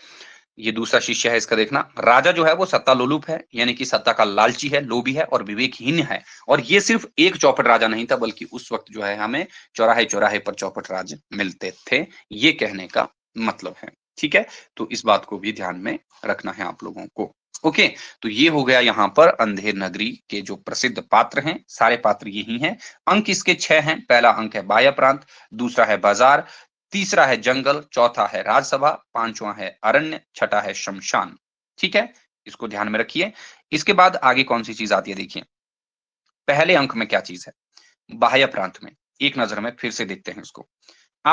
ये दूसरा शिष्य है इसका देखना राजा जो है वो सत्ता लोलुप है यानी कि सत्ता का लालची है लोभी है और विवेकहीन है और ये सिर्फ एक चौपट राजा नहीं था बल्कि उस वक्त जो है हमें चौराहे चौराहे पर चौपट राज मिलते थे ये कहने का मतलब है ठीक है तो इस बात को भी ध्यान में रखना है आप लोगों को ओके तो ये हो गया यहाँ पर अंधेर नगरी के जो प्रसिद्ध पात्र हैं सारे पात्र यही हैं अंक इसके छह हैं पहला अंक है बाया प्रांत दूसरा है बाजार तीसरा है जंगल चौथा है राज्यसभा पांचवा है अरण्य छठा है शमशान ठीक है इसको ध्यान में रखिए इसके बाद आगे कौन सी चीज आती है देखिए पहले अंक में क्या चीज है बाह्य प्रांत में एक नजर में फिर से देखते हैं इसको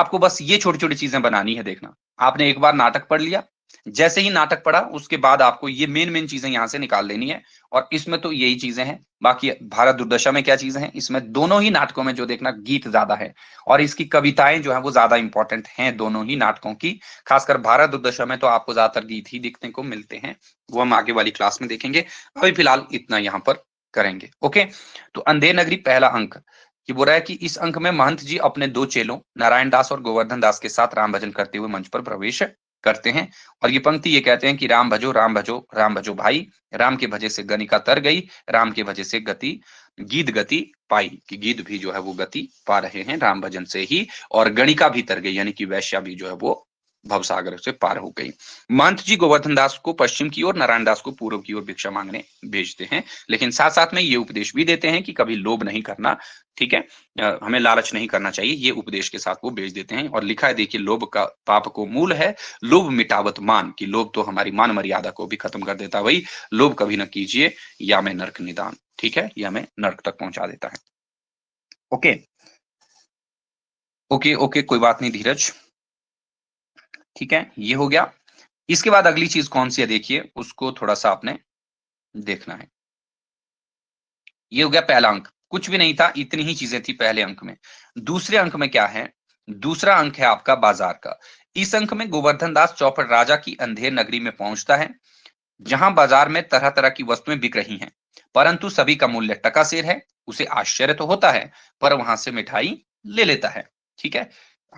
आपको बस ये छोटी छोटी चीजें बनानी है देखना आपने एक बार नाटक पढ़ लिया जैसे ही नाटक पढ़ा उसके बाद आपको ये मेन मेन चीजें यहां से निकाल लेनी है और इसमें तो यही चीजें हैं बाकी भारत दुर्दशा में क्या चीजें हैं इसमें दोनों ही नाटकों में जो देखना गीत ज्यादा है और इसकी कविताएं जो है वो ज्यादा इंपॉर्टेंट हैं दोनों ही नाटकों की खासकर भारत दुर्दशा में तो आपको ज्यादातर गीत ही देखने को मिलते हैं वो हम आगे वाली क्लास में देखेंगे अभी फिलहाल इतना यहाँ पर करेंगे ओके तो अंधे नगरी पहला अंक ये बोल रहा है कि इस अंक में महंत जी अपने दो चेलों नारायण दास और गोवर्धन दास के साथ राम भजन करते हुए मंच पर प्रवेश करते हैं और ये पंक्ति ये कहते हैं कि राम भजो राम भजो राम भजो भाई राम के भजे से गणिका तर गई राम के भजे से गति गीत गति पाई कि गीत भी जो है वो गति पा रहे हैं राम भजन से ही और गणिका भी तर गई यानी कि वैश्या भी जो है वो भवसागर से पार हो गई मंत जी गोवर्धन दास को पश्चिम की ओर नारायण दास को पूर्व की ओर भिक्षा मांगने भेजते हैं लेकिन साथ साथ में ये उपदेश भी देते हैं कि कभी लोभ नहीं करना ठीक है हमें लालच नहीं करना चाहिए ये उपदेश के साथ वो भेज देते हैं और लिखा है देखिए लोभ का पाप को मूल है लोभ मिटावत मान कि लोभ तो हमारी मान मर्यादा को भी खत्म कर देता वही लोभ कभी ना कीजिए या में नर्क निदान ठीक है या मैं नर्क तक पहुंचा देता है ओके ओके ओके कोई बात नहीं धीरज ठीक है ये हो गया इसके बाद अगली चीज कौन सी है देखिए उसको थोड़ा सा आपने देखना है ये हो गया पहला अंक कुछ भी नहीं था इतनी ही चीजें थी पहले अंक में दूसरे अंक में क्या है दूसरा अंक है आपका बाजार का इस अंक में गोवर्धन दास चौपड़ राजा की अंधेर नगरी में पहुंचता है जहां बाजार में तरह तरह की वस्तुएं बिक रही हैं परंतु सभी का मूल्य टका सिर है उसे आश्चर्य तो होता है पर वहां से मिठाई ले लेता है ठीक है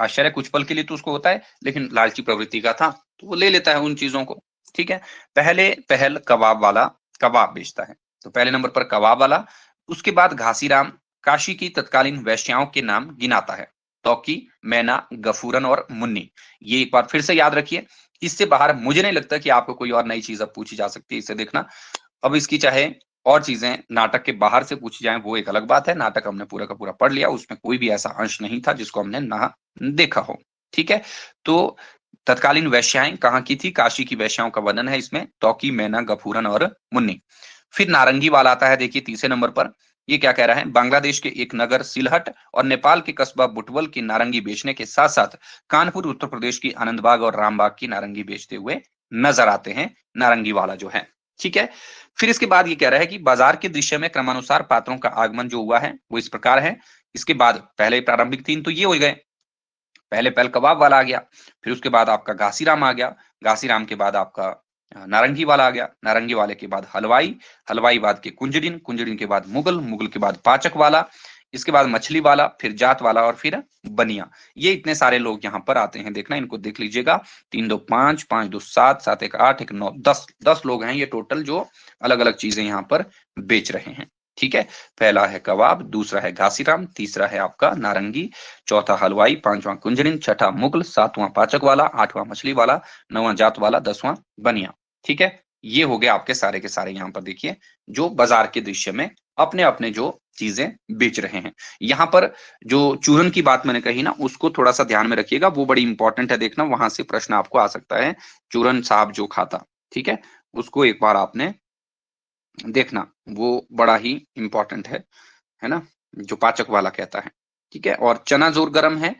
आश्चर्य कुछ पल के लिए तो उसको होता है लेकिन लालची प्रवृत्ति का था तो वो ले लेता है उन चीजों को ठीक है पहले पहल कबाब वाला कबाब बेचता है तो पहले नंबर पर कबाब वाला उसके बाद घासीराम काशी की तत्कालीन वैश्याओं के नाम गिनाता है तौकी मैना गफूरन और मुन्नी ये एक बार फिर से याद रखिए इससे बाहर मुझे नहीं लगता कि आपको कोई और नई चीज अब पूछी जा सकती है इसे देखना अब इसकी चाहे और चीजें नाटक के बाहर से पूछी जाए वो एक अलग बात है नाटक हमने पूरा का पूरा पढ़ लिया उसमें कोई भी ऐसा अंश नहीं था जिसको हमने ना देखा हो ठीक है तो तत्कालीन वैश्याएं कहाँ की थी काशी की वैश्याओं का वर्णन है इसमें तौकी मैना गफूरन और मुन्नी फिर नारंगी वाला आता है देखिए तीसरे नंबर पर ये क्या कह रहा है बांग्लादेश के एक नगर सिलहट और नेपाल के कस्बा बुटवल की नारंगी बेचने के साथ साथ कानपुर उत्तर प्रदेश की आनंदबाग और रामबाग की नारंगी बेचते हुए नजर आते हैं नारंगी वाला जो है ठीक है फिर इसके बाद ये कह रहा है कि बाजार के दृश्य में क्रमानुसार पात्रों का आगमन जो हुआ है वो इस प्रकार है इसके बाद पहले प्रारंभिक तीन तो ये हो गए पहले पहल कबाब वाला आ गया फिर उसके बाद आपका घासीराम आ गया घासीराम के बाद आपका नारंगी वाला आ गया नारंगी वाले के बाद हलवाई हलवाई बाद के कुंजड़िन कुंजड़िन के बाद मुगल मुगल के बाद पाचक वाला इसके बाद मछली वाला फिर जात वाला और फिर बनिया ये इतने सारे लोग यहाँ पर आते हैं देखना इनको देख लीजिएगा तीन दो पांच पांच दो सात सात एक आठ एक नौ दस दस लोग हैं ये टोटल जो अलग अलग चीजें यहाँ पर बेच रहे हैं ठीक है पहला है कबाब दूसरा है घासीराम तीसरा है आपका नारंगी चौथा हलवाई पांचवा कुंजरिन छठा मुगल सातवां पाचक वाला आठवां मछली वाला नवा जात वाला दसवां बनिया ठीक है ये हो गया आपके सारे के सारे यहाँ पर देखिए जो बाजार के दृश्य में अपने अपने जो चीजें बेच रहे हैं यहाँ पर जो चूरन की बात मैंने कही ना उसको थोड़ा सा ध्यान में रखिएगा वो बड़ी इंपॉर्टेंट है देखना वहां से प्रश्न आपको आ सकता है चूरन साहब जो खाता ठीक है उसको एक बार आपने देखना वो बड़ा ही इंपॉर्टेंट है है ना जो पाचक वाला कहता है ठीक है और चना जोर गर्म है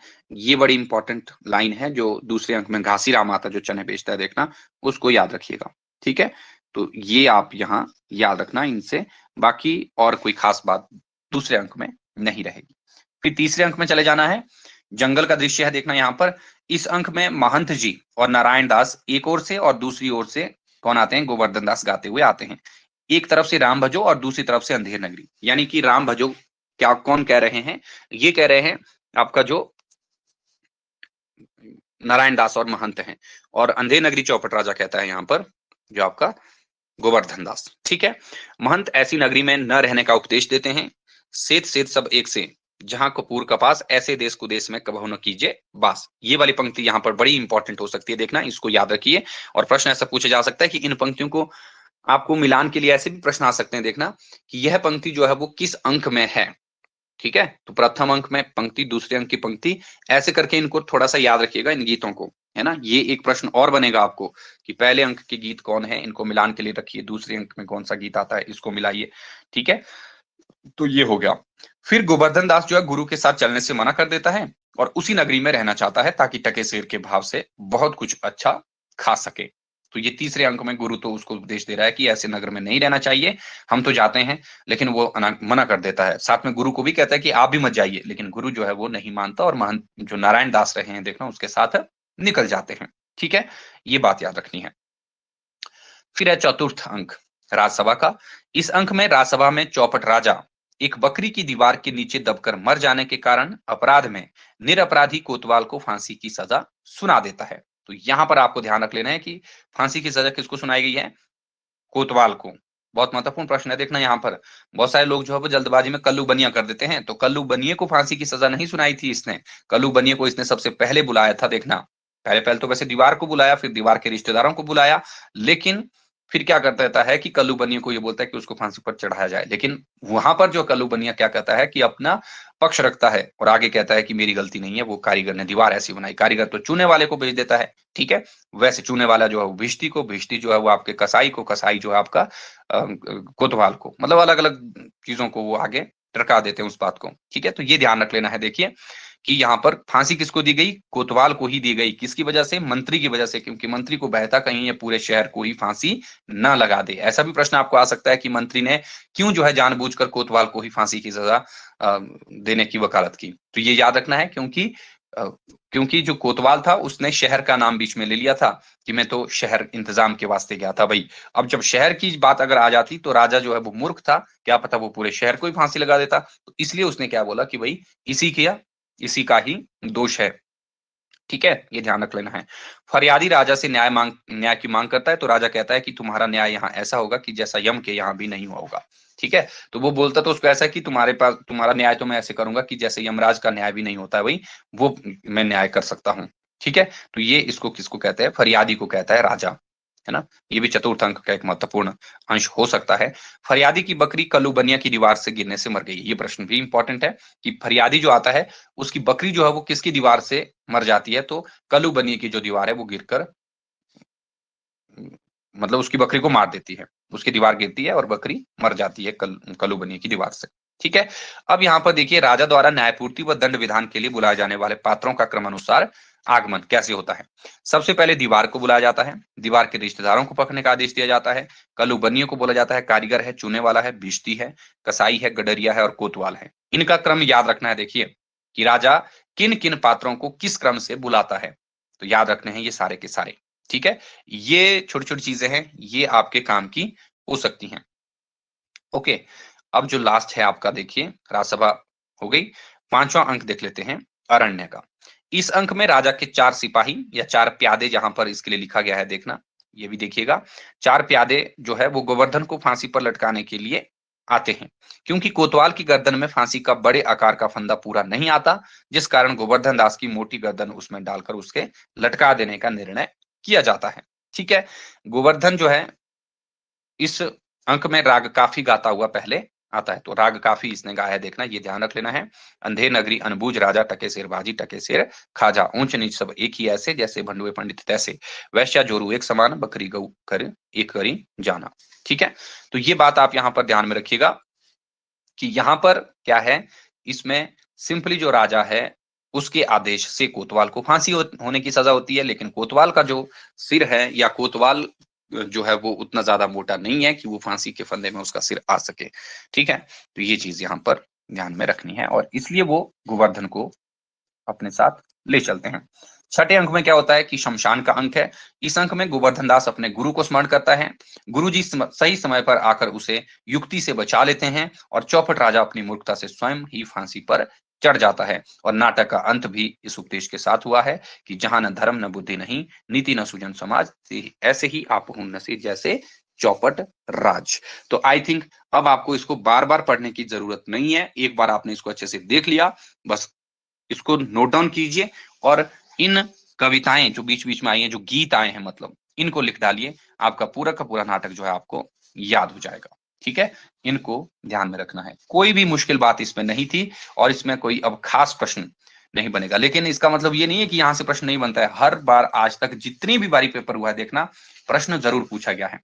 ये बड़ी इंपॉर्टेंट लाइन है जो दूसरे अंक में घासीराम आता जो चने बेचता है देखना उसको याद रखिएगा ठीक है तो ये आप यहाँ याद रखना इनसे बाकी और कोई खास बात दूसरे अंक में नहीं रहेगी फिर तीसरे अंक में चले जाना है जंगल का दृश्य है देखना यहाँ पर इस अंक में महंत जी और नारायण दास एक ओर से और दूसरी ओर से कौन आते हैं गोवर्धन दास गाते हुए आते हैं एक तरफ से राम भजो और दूसरी तरफ से अंधेर नगरी यानी कि राम भजो क्या कौन कह रहे हैं ये कह रहे हैं आपका जो नारायण दास और महंत हैं और अंधेर नगरी चौपट राजा कहता है यहाँ पर जो आपका गोवर्धन दास ठीक है महंत ऐसी नगरी में न रहने का उपदेश देते हैं सेत सेत सब एक से जहां कपूर का पास ऐसे देश को देश में कबहू न कीजिए बास ये वाली पंक्ति यहाँ पर बड़ी इंपॉर्टेंट हो सकती है देखना इसको याद रखिए और प्रश्न ऐसा पूछा जा सकता है कि इन पंक्तियों को आपको मिलान के लिए ऐसे भी प्रश्न आ सकते हैं देखना कि यह पंक्ति जो है वो किस अंक में है ठीक है तो प्रथम अंक में पंक्ति दूसरे अंक की पंक्ति ऐसे करके इनको थोड़ा सा याद रखिएगा इन गीतों को है ना ये एक प्रश्न और बनेगा आपको कि पहले अंक के गीत कौन है इनको मिलान के लिए रखिए दूसरे अंक में कौन सा गीत आता है इसको मिलाइए ठीक है तो ये हो गया फिर गोवर्धन दास जो है गुरु के साथ चलने से मना कर देता है और उसी नगरी में रहना चाहता है ताकि टके शेर के भाव से बहुत कुछ अच्छा खा सके तो ये तीसरे अंक में गुरु तो उसको उपदेश दे रहा है कि ऐसे नगर में नहीं रहना चाहिए हम तो जाते हैं लेकिन वो मना कर देता है साथ में गुरु को भी कहता है कि आप भी मत जाइए लेकिन गुरु जो है वो नहीं मानता और महान जो नारायण दास रहे हैं देखना उसके साथ निकल जाते हैं ठीक है ये बात याद रखनी है फिर है चतुर्थ अंक राजसभा का इस अंक में राजसभा में चौपट राजा एक बकरी की दीवार के नीचे दबकर मर जाने के कारण अपराध में निरअपराधी कोतवाल को फांसी की सजा सुना देता है तो यहां पर आपको ध्यान रख लेना है कि फांसी की सजा किसको सुनाई गई है कोतवाल को बहुत महत्वपूर्ण प्रश्न है देखना यहाँ पर बहुत सारे लोग जो है वो जल्दबाजी में कल्लू बनिया कर देते हैं तो कल्लू बनिए को फांसी की सजा नहीं सुनाई थी इसने कल्लू बनिए को इसने सबसे पहले बुलाया था देखना पहले पहले तो वैसे दीवार को बुलाया फिर दीवार के रिश्तेदारों को बुलाया लेकिन फिर क्या करता रहता है कि कल्लू बनिया को ये बोलता है कि उसको फांसी पर चढ़ाया जाए लेकिन वहां पर जो कल्लू बनिया क्या कहता है कि अपना पक्ष रखता है और आगे कहता है कि मेरी गलती नहीं है वो कारीगर ने दीवार ऐसी बनाई कारीगर तो चूने वाले को भेज देता है ठीक है वैसे चूने वाला जो है वो भिश्ती को भिश्ती जो है वो आपके कसाई को कसाई जो है आपका कोतवाल को मतलब अलग अलग चीजों को वो आगे टका देते हैं उस बात को ठीक है तो ये ध्यान रख लेना है देखिए कि यहाँ पर फांसी किसको दी गई कोतवाल को ही दी गई किसकी वजह से मंत्री की वजह से क्योंकि मंत्री को बहता कहीं या पूरे शहर को ही फांसी ना लगा दे ऐसा भी प्रश्न आपको आ सकता है कि मंत्री ने क्यों जो है जानबूझकर कोतवाल को ही फांसी की सजा देने की वकालत की तो ये याद रखना है क्योंकि क्योंकि जो कोतवाल था उसने शहर का नाम बीच में ले लिया था कि मैं तो शहर इंतजाम के वास्ते गया था भाई अब जब शहर की बात अगर आ जाती तो राजा जो है वो मूर्ख था क्या पता वो पूरे शहर को ही फांसी लगा देता तो इसलिए उसने क्या बोला कि भाई इसी किया इसी का ही दोष है ठीक है ये ध्यान रख लेना है फरियादी राजा से न्याय मांग न्याय की मांग करता है तो राजा कहता है कि तुम्हारा न्याय यहाँ ऐसा होगा कि जैसा यम के यहाँ भी नहीं हुआ होगा ठीक है तो वो बोलता तो उसको ऐसा कि तुम्हारे पास तुम्हारा न्याय तो मैं ऐसे करूंगा कि जैसे यमराज का न्याय भी नहीं होता है वही वो मैं न्याय कर सकता हूँ ठीक है तो ये इसको किसको कहते हैं फरियादी को कहता है राजा है ना ये भी चतुर्थ अंक का एक महत्वपूर्ण अंश हो सकता है फरियादी की बकरी कलू बनिया की दीवार से गिरने से मर गई ये प्रश्न भी इंपॉर्टेंट है कि फरियादी जो आता है उसकी बकरी जो है वो किसकी दीवार से मर जाती है तो कलू बनिया की जो दीवार है वो गिरकर मतलब उसकी बकरी को मार देती है उसकी दीवार गिरती है और बकरी मर जाती है कल कलू बनिया की दीवार से ठीक है अब यहाँ पर देखिए राजा द्वारा न्यायपूर्ति व दंड विधान के लिए बुलाए जाने वाले पात्रों का क्रमानुसार आगमन कैसे होता है सबसे पहले दीवार को बुलाया जाता है दीवार के रिश्तेदारों को पकने का आदेश दिया जाता है कलुबनियों को बोला जाता है कारीगर है चूने वाला है बिजती है कसाई है गडरिया है और कोतवाल है इनका क्रम याद रखना है देखिए कि राजा किन किन पात्रों को किस क्रम से बुलाता है तो याद रखने हैं ये सारे के सारे ठीक है ये छोटी छोटी चीजें हैं ये आपके काम की हो सकती हैं ओके अब जो लास्ट है आपका देखिए राज्यसभा हो गई पांचवा अंक देख लेते हैं अरण्य का इस अंक में राजा के चार सिपाही या चार प्यादे जहां पर इसके लिए लिखा गया है देखना ये भी देखिएगा चार प्यादे जो है वो गोवर्धन को फांसी पर लटकाने के लिए आते हैं क्योंकि कोतवाल की गर्दन में फांसी का बड़े आकार का फंदा पूरा नहीं आता जिस कारण गोवर्धन दास की मोटी गर्दन उसमें डालकर उसके लटका देने का निर्णय किया जाता है ठीक है गोवर्धन जो है इस अंक में राग काफी गाता हुआ पहले आता है तो राग काफी इसने गाया है देखना ये ध्यान रख लेना है अंधे नगरी अनबूज राजा टके सिर बाजी टके सिर खाजा ऊंच नीच सब एक ही ऐसे जैसे भंडुए पंडित तैसे वैश्या जोरू एक समान बकरी गऊ कर एक करी जाना ठीक है तो ये बात आप यहाँ पर ध्यान में रखिएगा कि यहाँ पर क्या है इसमें सिंपली जो राजा है उसके आदेश से कोतवाल को फांसी होने की सजा होती है लेकिन कोतवाल का जो सिर है या कोतवाल जो है वो उतना ज्यादा मोटा नहीं है कि वो फांसी के फंदे में उसका सिर आ सके ठीक है तो ये चीज यहाँ पर ध्यान में रखनी है और इसलिए वो गोवर्धन को अपने साथ ले चलते हैं छठे अंक में क्या होता है कि शमशान का अंक है इस अंक में गोवर्धन दास अपने गुरु को स्मरण करता है गुरु जी सही समय पर आकर उसे युक्ति से बचा लेते हैं और चौपट राजा अपनी मूर्खता से स्वयं ही फांसी पर चढ़ जाता है और नाटक का अंत भी इस उपदेश के साथ हुआ है कि जहां न धर्म न बुद्धि नहीं नीति न सुजन समाज ऐसे ही आप हूं जैसे चौपट राज तो आई थिंक अब आपको इसको बार बार पढ़ने की जरूरत नहीं है एक बार आपने इसको अच्छे से देख लिया बस इसको नोट डाउन कीजिए और इन कविताएं जो बीच बीच में आई हैं जो गीत आए हैं मतलब इनको लिख डालिए आपका पूरा का पूरा नाटक जो है आपको याद हो जाएगा ठीक है इनको ध्यान में रखना है कोई भी मुश्किल बात इसमें नहीं थी और इसमें कोई अब खास प्रश्न नहीं बनेगा लेकिन इसका मतलब ये नहीं है कि यहां से प्रश्न नहीं बनता है हर बार आज तक जितनी भी बारी पेपर हुआ है देखना प्रश्न जरूर पूछा गया है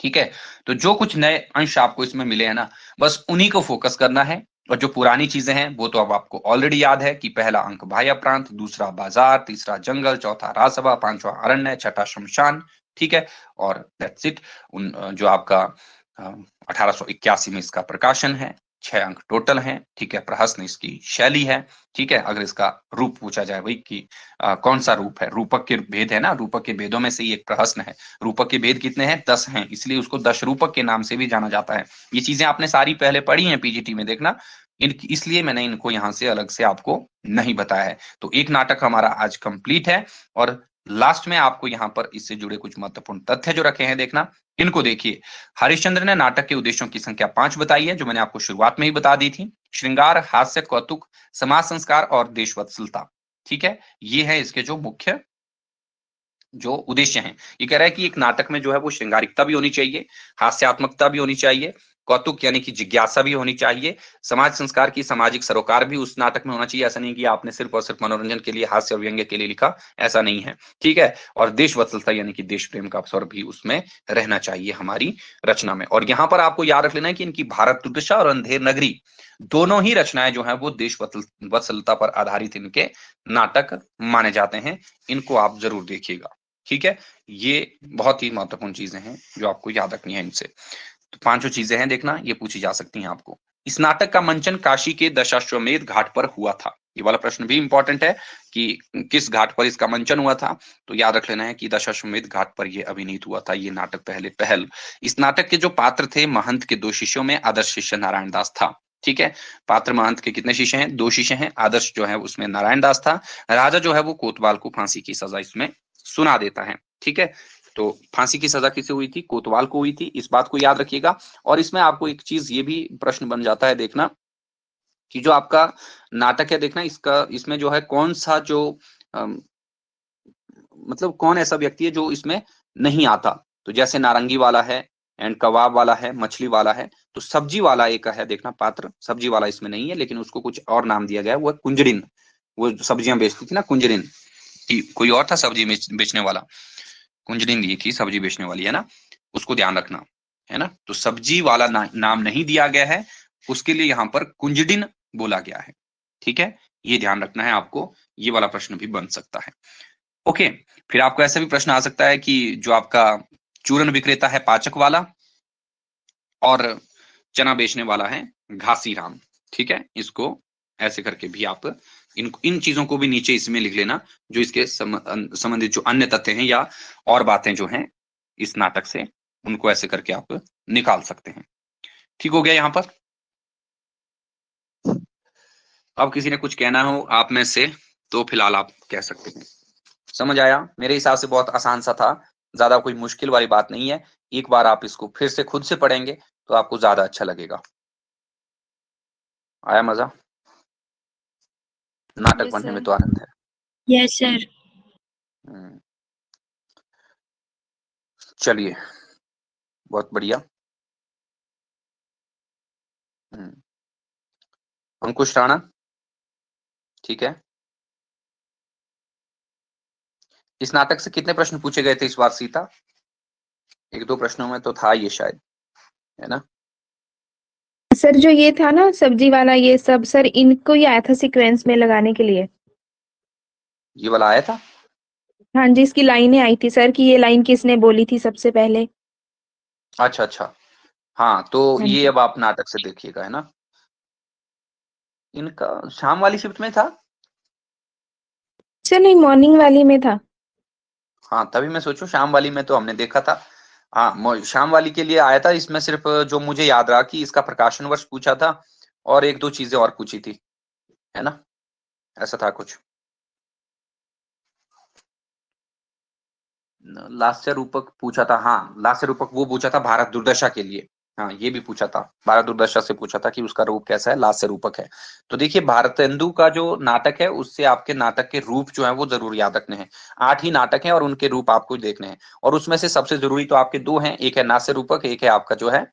ठीक है तो जो कुछ नए अंश आपको इसमें मिले हैं ना बस उन्हीं को फोकस करना है और जो पुरानी चीजें हैं वो तो अब आपको ऑलरेडी याद है कि पहला अंक भाया प्रांत दूसरा बाजार तीसरा जंगल चौथा राजसभा पांचवा अरण्य छठा शमशान ठीक है और दैट्स इट उन जो आपका अठारह में इसका प्रकाशन है छह अंक टोटल हैं ठीक है प्रहसन इसकी शैली है ठीक है अगर इसका रूप पूछा जाए भाई कि आ, कौन सा रूप है रूपक के भेद है ना रूपक के भेदों में से ही एक प्रहसन है रूपक के भेद कितने हैं दस हैं इसलिए उसको दश रूपक के नाम से भी जाना जाता है ये चीजें आपने सारी पहले पढ़ी हैं पीजीटी में देखना इन इसलिए मैंने इनको यहाँ से अलग से आपको नहीं बताया है तो एक नाटक हमारा आज कंप्लीट है और लास्ट में आपको यहाँ पर इससे जुड़े कुछ महत्वपूर्ण तथ्य जो रखे हैं देखना इनको देखिए हरिश्चंद्र ने नाटक के उद्देश्यों की संख्या पांच बताई है जो मैंने आपको शुरुआत में ही बता दी थी श्रृंगार हास्य कौतुक समाज संस्कार और देशवत्सलता ठीक है ये है इसके जो मुख्य जो उद्देश्य हैं ये कह रहा है कि एक नाटक में जो है वो श्रृंगारिकता भी होनी चाहिए हास्यात्मकता भी होनी चाहिए कौतुक यानी कि जिज्ञासा भी होनी चाहिए समाज संस्कार की सामाजिक सरोकार भी उस नाटक में होना चाहिए ऐसा नहीं कि आपने सिर्फ और सिर्फ मनोरंजन के लिए हास्य और व्यंग्य के लिए लिखा ऐसा नहीं है ठीक है और वत्सलता यानी कि देश प्रेम का अवसर भी उसमें रहना चाहिए हमारी रचना में और यहाँ पर आपको याद रख लेना है कि इनकी भारत दुर्दशा और अंधेर नगरी दोनों ही रचनाएं जो है वो देश वत्सलता पर आधारित इनके नाटक माने जाते हैं इनको आप जरूर देखिएगा ठीक है ये बहुत ही महत्वपूर्ण चीजें हैं जो आपको याद रखनी है इनसे तो पांचों चीजें हैं देखना ये पूछी जा सकती हैं आपको इस नाटक का मंचन काशी के दशाश्वमेध घाट पर हुआ था ये वाला प्रश्न भी इंपॉर्टेंट है कि किस घाट पर इसका मंचन हुआ था तो याद रख लेना है कि दशाश्वमेध घाट पर यह अभिनीत हुआ था ये नाटक पहले पहल इस नाटक के जो पात्र थे महंत के दो शिष्यों में आदर्श शिष्य नारायण दास था ठीक है पात्र महंत के कितने शिष्य हैं दो शिष्य हैं आदर्श जो है उसमें नारायण दास था राजा जो है वो कोतवाल को फांसी की सजा इसमें सुना देता है ठीक है तो फांसी की सजा किसे हुई थी कोतवाल को हुई थी इस बात को याद रखिएगा और इसमें आपको एक चीज ये भी प्रश्न बन जाता है देखना कि जो आपका नाटक है देखना इसका इसमें जो है कौन सा जो आ, मतलब कौन ऐसा व्यक्ति है जो इसमें नहीं आता तो जैसे नारंगी वाला है एंड कबाब वाला है मछली वाला है तो सब्जी वाला एक है देखना पात्र सब्जी वाला इसमें नहीं है लेकिन उसको कुछ और नाम दिया गया है वो कुंजरिन वो सब्जियां बेचती थी ना कुंजरिन कोई और था सब्जी बेचने वाला कुंजनी दी थी सब्जी बेचने वाली है ना उसको ध्यान रखना है ना तो सब्जी वाला ना, नाम नहीं दिया गया है उसके लिए यहाँ पर कुंजडिन बोला गया है ठीक है ये ध्यान रखना है आपको ये वाला प्रश्न भी बन सकता है ओके फिर आपको ऐसा भी प्रश्न आ सकता है कि जो आपका चूरन विक्रेता है पाचक वाला और चना बेचने वाला है घासी राम ठीक है इसको ऐसे करके भी आप इन इन चीजों को भी नीचे इसमें लिख लेना जो इसके संबंधित जो अन्य तथ्य हैं या और बातें जो हैं इस नाटक से उनको ऐसे करके आप निकाल सकते हैं ठीक हो गया यहाँ पर अब किसी ने कुछ कहना हो आप में से तो फिलहाल आप कह सकते हैं समझ आया मेरे हिसाब से बहुत आसान सा था ज्यादा कोई मुश्किल वाली बात नहीं है एक बार आप इसको फिर से खुद से पढ़ेंगे तो आपको ज्यादा अच्छा लगेगा आया मजा नाटक बनने में तो आनंद है यस सर हम्म। चलिए बहुत बढ़िया हम्म। अंकुश राणा ठीक है इस नाटक से कितने प्रश्न पूछे गए थे इस बार सीता एक दो प्रश्नों में तो था ये शायद है ना सर जो ये था ना सब्जी वाला ये सब सर इनको ही आया था सीक्वेंस में लगाने के लिए ये वाला आया था हाँ जी इसकी लाइनें आई थी सर कि ये लाइन किसने बोली थी सबसे पहले अच्छा अच्छा हाँ तो हाँ ये अब आप नाटक से देखिएगा है ना इनका शाम वाली शिफ्ट में था सर नहीं मॉर्निंग वाली में था हाँ तभी मैं सोचू शाम वाली में तो हमने देखा था हाँ शाम वाली के लिए आया था इसमें सिर्फ जो मुझे याद रहा कि इसका प्रकाशन वर्ष पूछा था और एक दो चीजें और पूछी थी है ना ऐसा था कुछ लास्ट रूपक पूछा था हाँ लास्ट रूपक वो पूछा था भारत दुर्दशा के लिए हाँ ये भी पूछा था भारत दुर्दशा से पूछा था कि उसका रूप कैसा है लास्य रूपक है तो देखिए भारत का जो नाटक है उससे आपके नाटक के रूप जो है वो जरूर याद रखने हैं आठ ही नाटक हैं और उनके रूप आपको देखने हैं और उसमें से सबसे जरूरी तो आपके दो हैं एक है नास्य रूपक एक है आपका जो है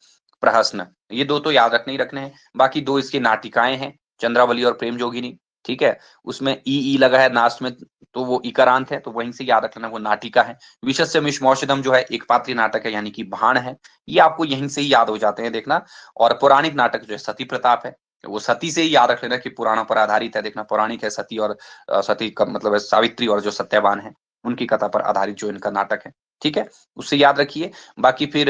प्रहसन ये दो तो याद रखने ही रखने हैं बाकी दो इसके नाटिकाएं हैं चंद्रावली और प्रेम जोगिनी ठीक है उसमें ई ई लगा है नास्ट में तो वो इकरांत है तो वहीं से याद रखना वो नाटिका है विशस्य मिशमौषधम जो है एक पात्री नाटक है यानी कि भाण है ये आपको यहीं से ही याद हो जाते हैं देखना और पौराणिक नाटक जो है सती प्रताप है वो सती से ही याद रख लेना कि पुराणों पर आधारित है देखना पौराणिक है सती और सती का मतलब सावित्री और जो सत्यवान है उनकी कथा पर आधारित जो इनका नाटक है ठीक है उससे याद रखिए बाकी फिर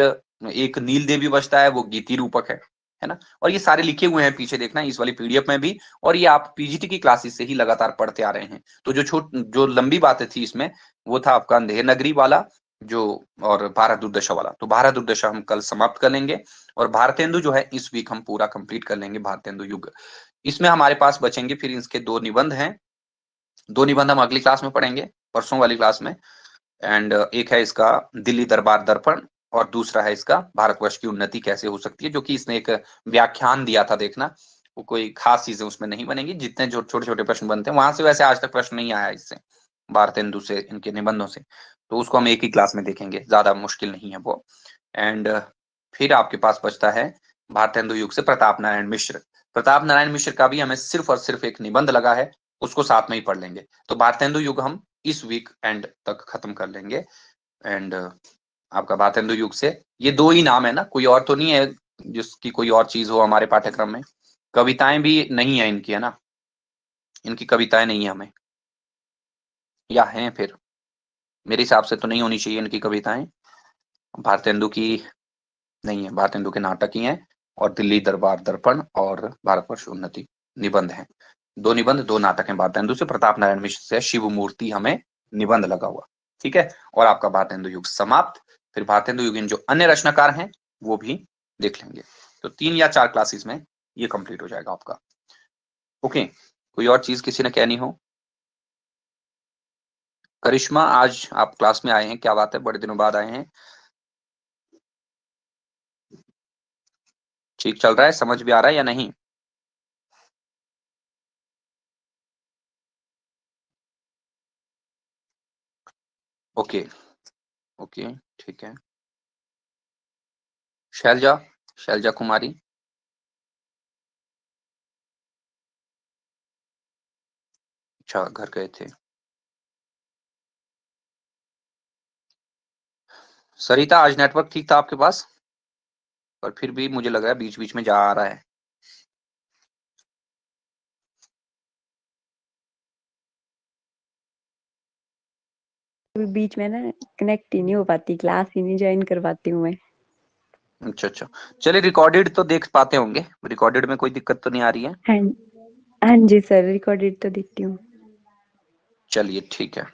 एक नील देवी बचता है वो गीति रूपक है है ना और ये सारे लिखे हुए हैं पीछे देखना इस वाली पीडीएफ में भी और ये आप पीजीटी की क्लासेस से ही लगातार पढ़ते आ रहे हैं तो जो छोट जो लंबी बातें थी इसमें वो था आपका अंधेर नगरी वाला जो और भारत दुर्दशा वाला तो भारत दुर्दशा हम कल समाप्त कर लेंगे और भारतेंदु जो है इस वीक हम पूरा कंप्लीट कर लेंगे भारतेंदु युग इसमें हमारे पास बचेंगे फिर इसके दो निबंध हैं दो निबंध हम अगली क्लास में पढ़ेंगे परसों वाली क्लास में एंड एक है इसका दिल्ली दरबार दर्पण और दूसरा है इसका भारतवर्ष की उन्नति कैसे हो सकती है जो कि इसने एक व्याख्यान दिया था देखना वो कोई खास चीजें उसमें नहीं बनेंगी जितने जो छोटे छोटे प्रश्न बनते हैं वहां से वैसे आज तक प्रश्न नहीं आया इससे हिंदू से इनके निबंधों से तो उसको हम एक ही क्लास में देखेंगे ज्यादा मुश्किल नहीं है वो एंड फिर आपके पास बचता है भारत हिंदू युग से प्रताप नारायण मिश्र प्रताप नारायण मिश्र का भी हमें सिर्फ और सिर्फ एक निबंध लगा है उसको साथ में ही पढ़ लेंगे तो हिंदू युग हम इस वीक एंड तक खत्म कर लेंगे एंड आपका भातेंदु युग से ये दो ही नाम है ना कोई और तो नहीं है जिसकी कोई और चीज हो हमारे पाठ्यक्रम में कविताएं भी नहीं है इनकी है ना इनकी कविताएं नहीं है हमें या हैं फिर मेरे हिसाब से तो नहीं होनी चाहिए इनकी कविताएं भारतेंदु की नहीं है भारतेंदु के नाटक ही हैं और दिल्ली दरबार दर्पण और भारतवर्ष उन्नति निबंध हैं दो निबंध दो नाटक हैं भारतेंदु से प्रताप नारायण मिश्र से शिव मूर्ति हमें निबंध लगा हुआ ठीक है और आपका भारतेंदु युग समाप्त फिर भारतेंदु युगीन जो अन्य रचनाकार हैं वो भी देख लेंगे तो तीन या चार क्लासेस में ये कंप्लीट हो जाएगा आपका ओके कोई और चीज किसी ने कहनी हो करिश्मा आज आप क्लास में आए हैं क्या बात है बड़े दिनों बाद आए हैं ठीक चल रहा है समझ भी आ रहा है या नहीं ओके ओके ठीक है शैलजा शैलजा कुमारी अच्छा घर गए थे सरिता आज नेटवर्क ठीक था आपके पास पर फिर भी मुझे लग रहा है बीच बीच में जा आ रहा है बीच में ना कनेक्ट ही नहीं हो पाती क्लास ही नहीं ज्वाइन कर पाती हूँ मैं अच्छा अच्छा चलिए रिकॉर्डेड तो देख पाते होंगे रिकॉर्डेड में कोई दिक्कत तो नहीं आ रही है हाँ जी सर हाँ रिकॉर्डेड तो देखती हूँ चलिए ठीक है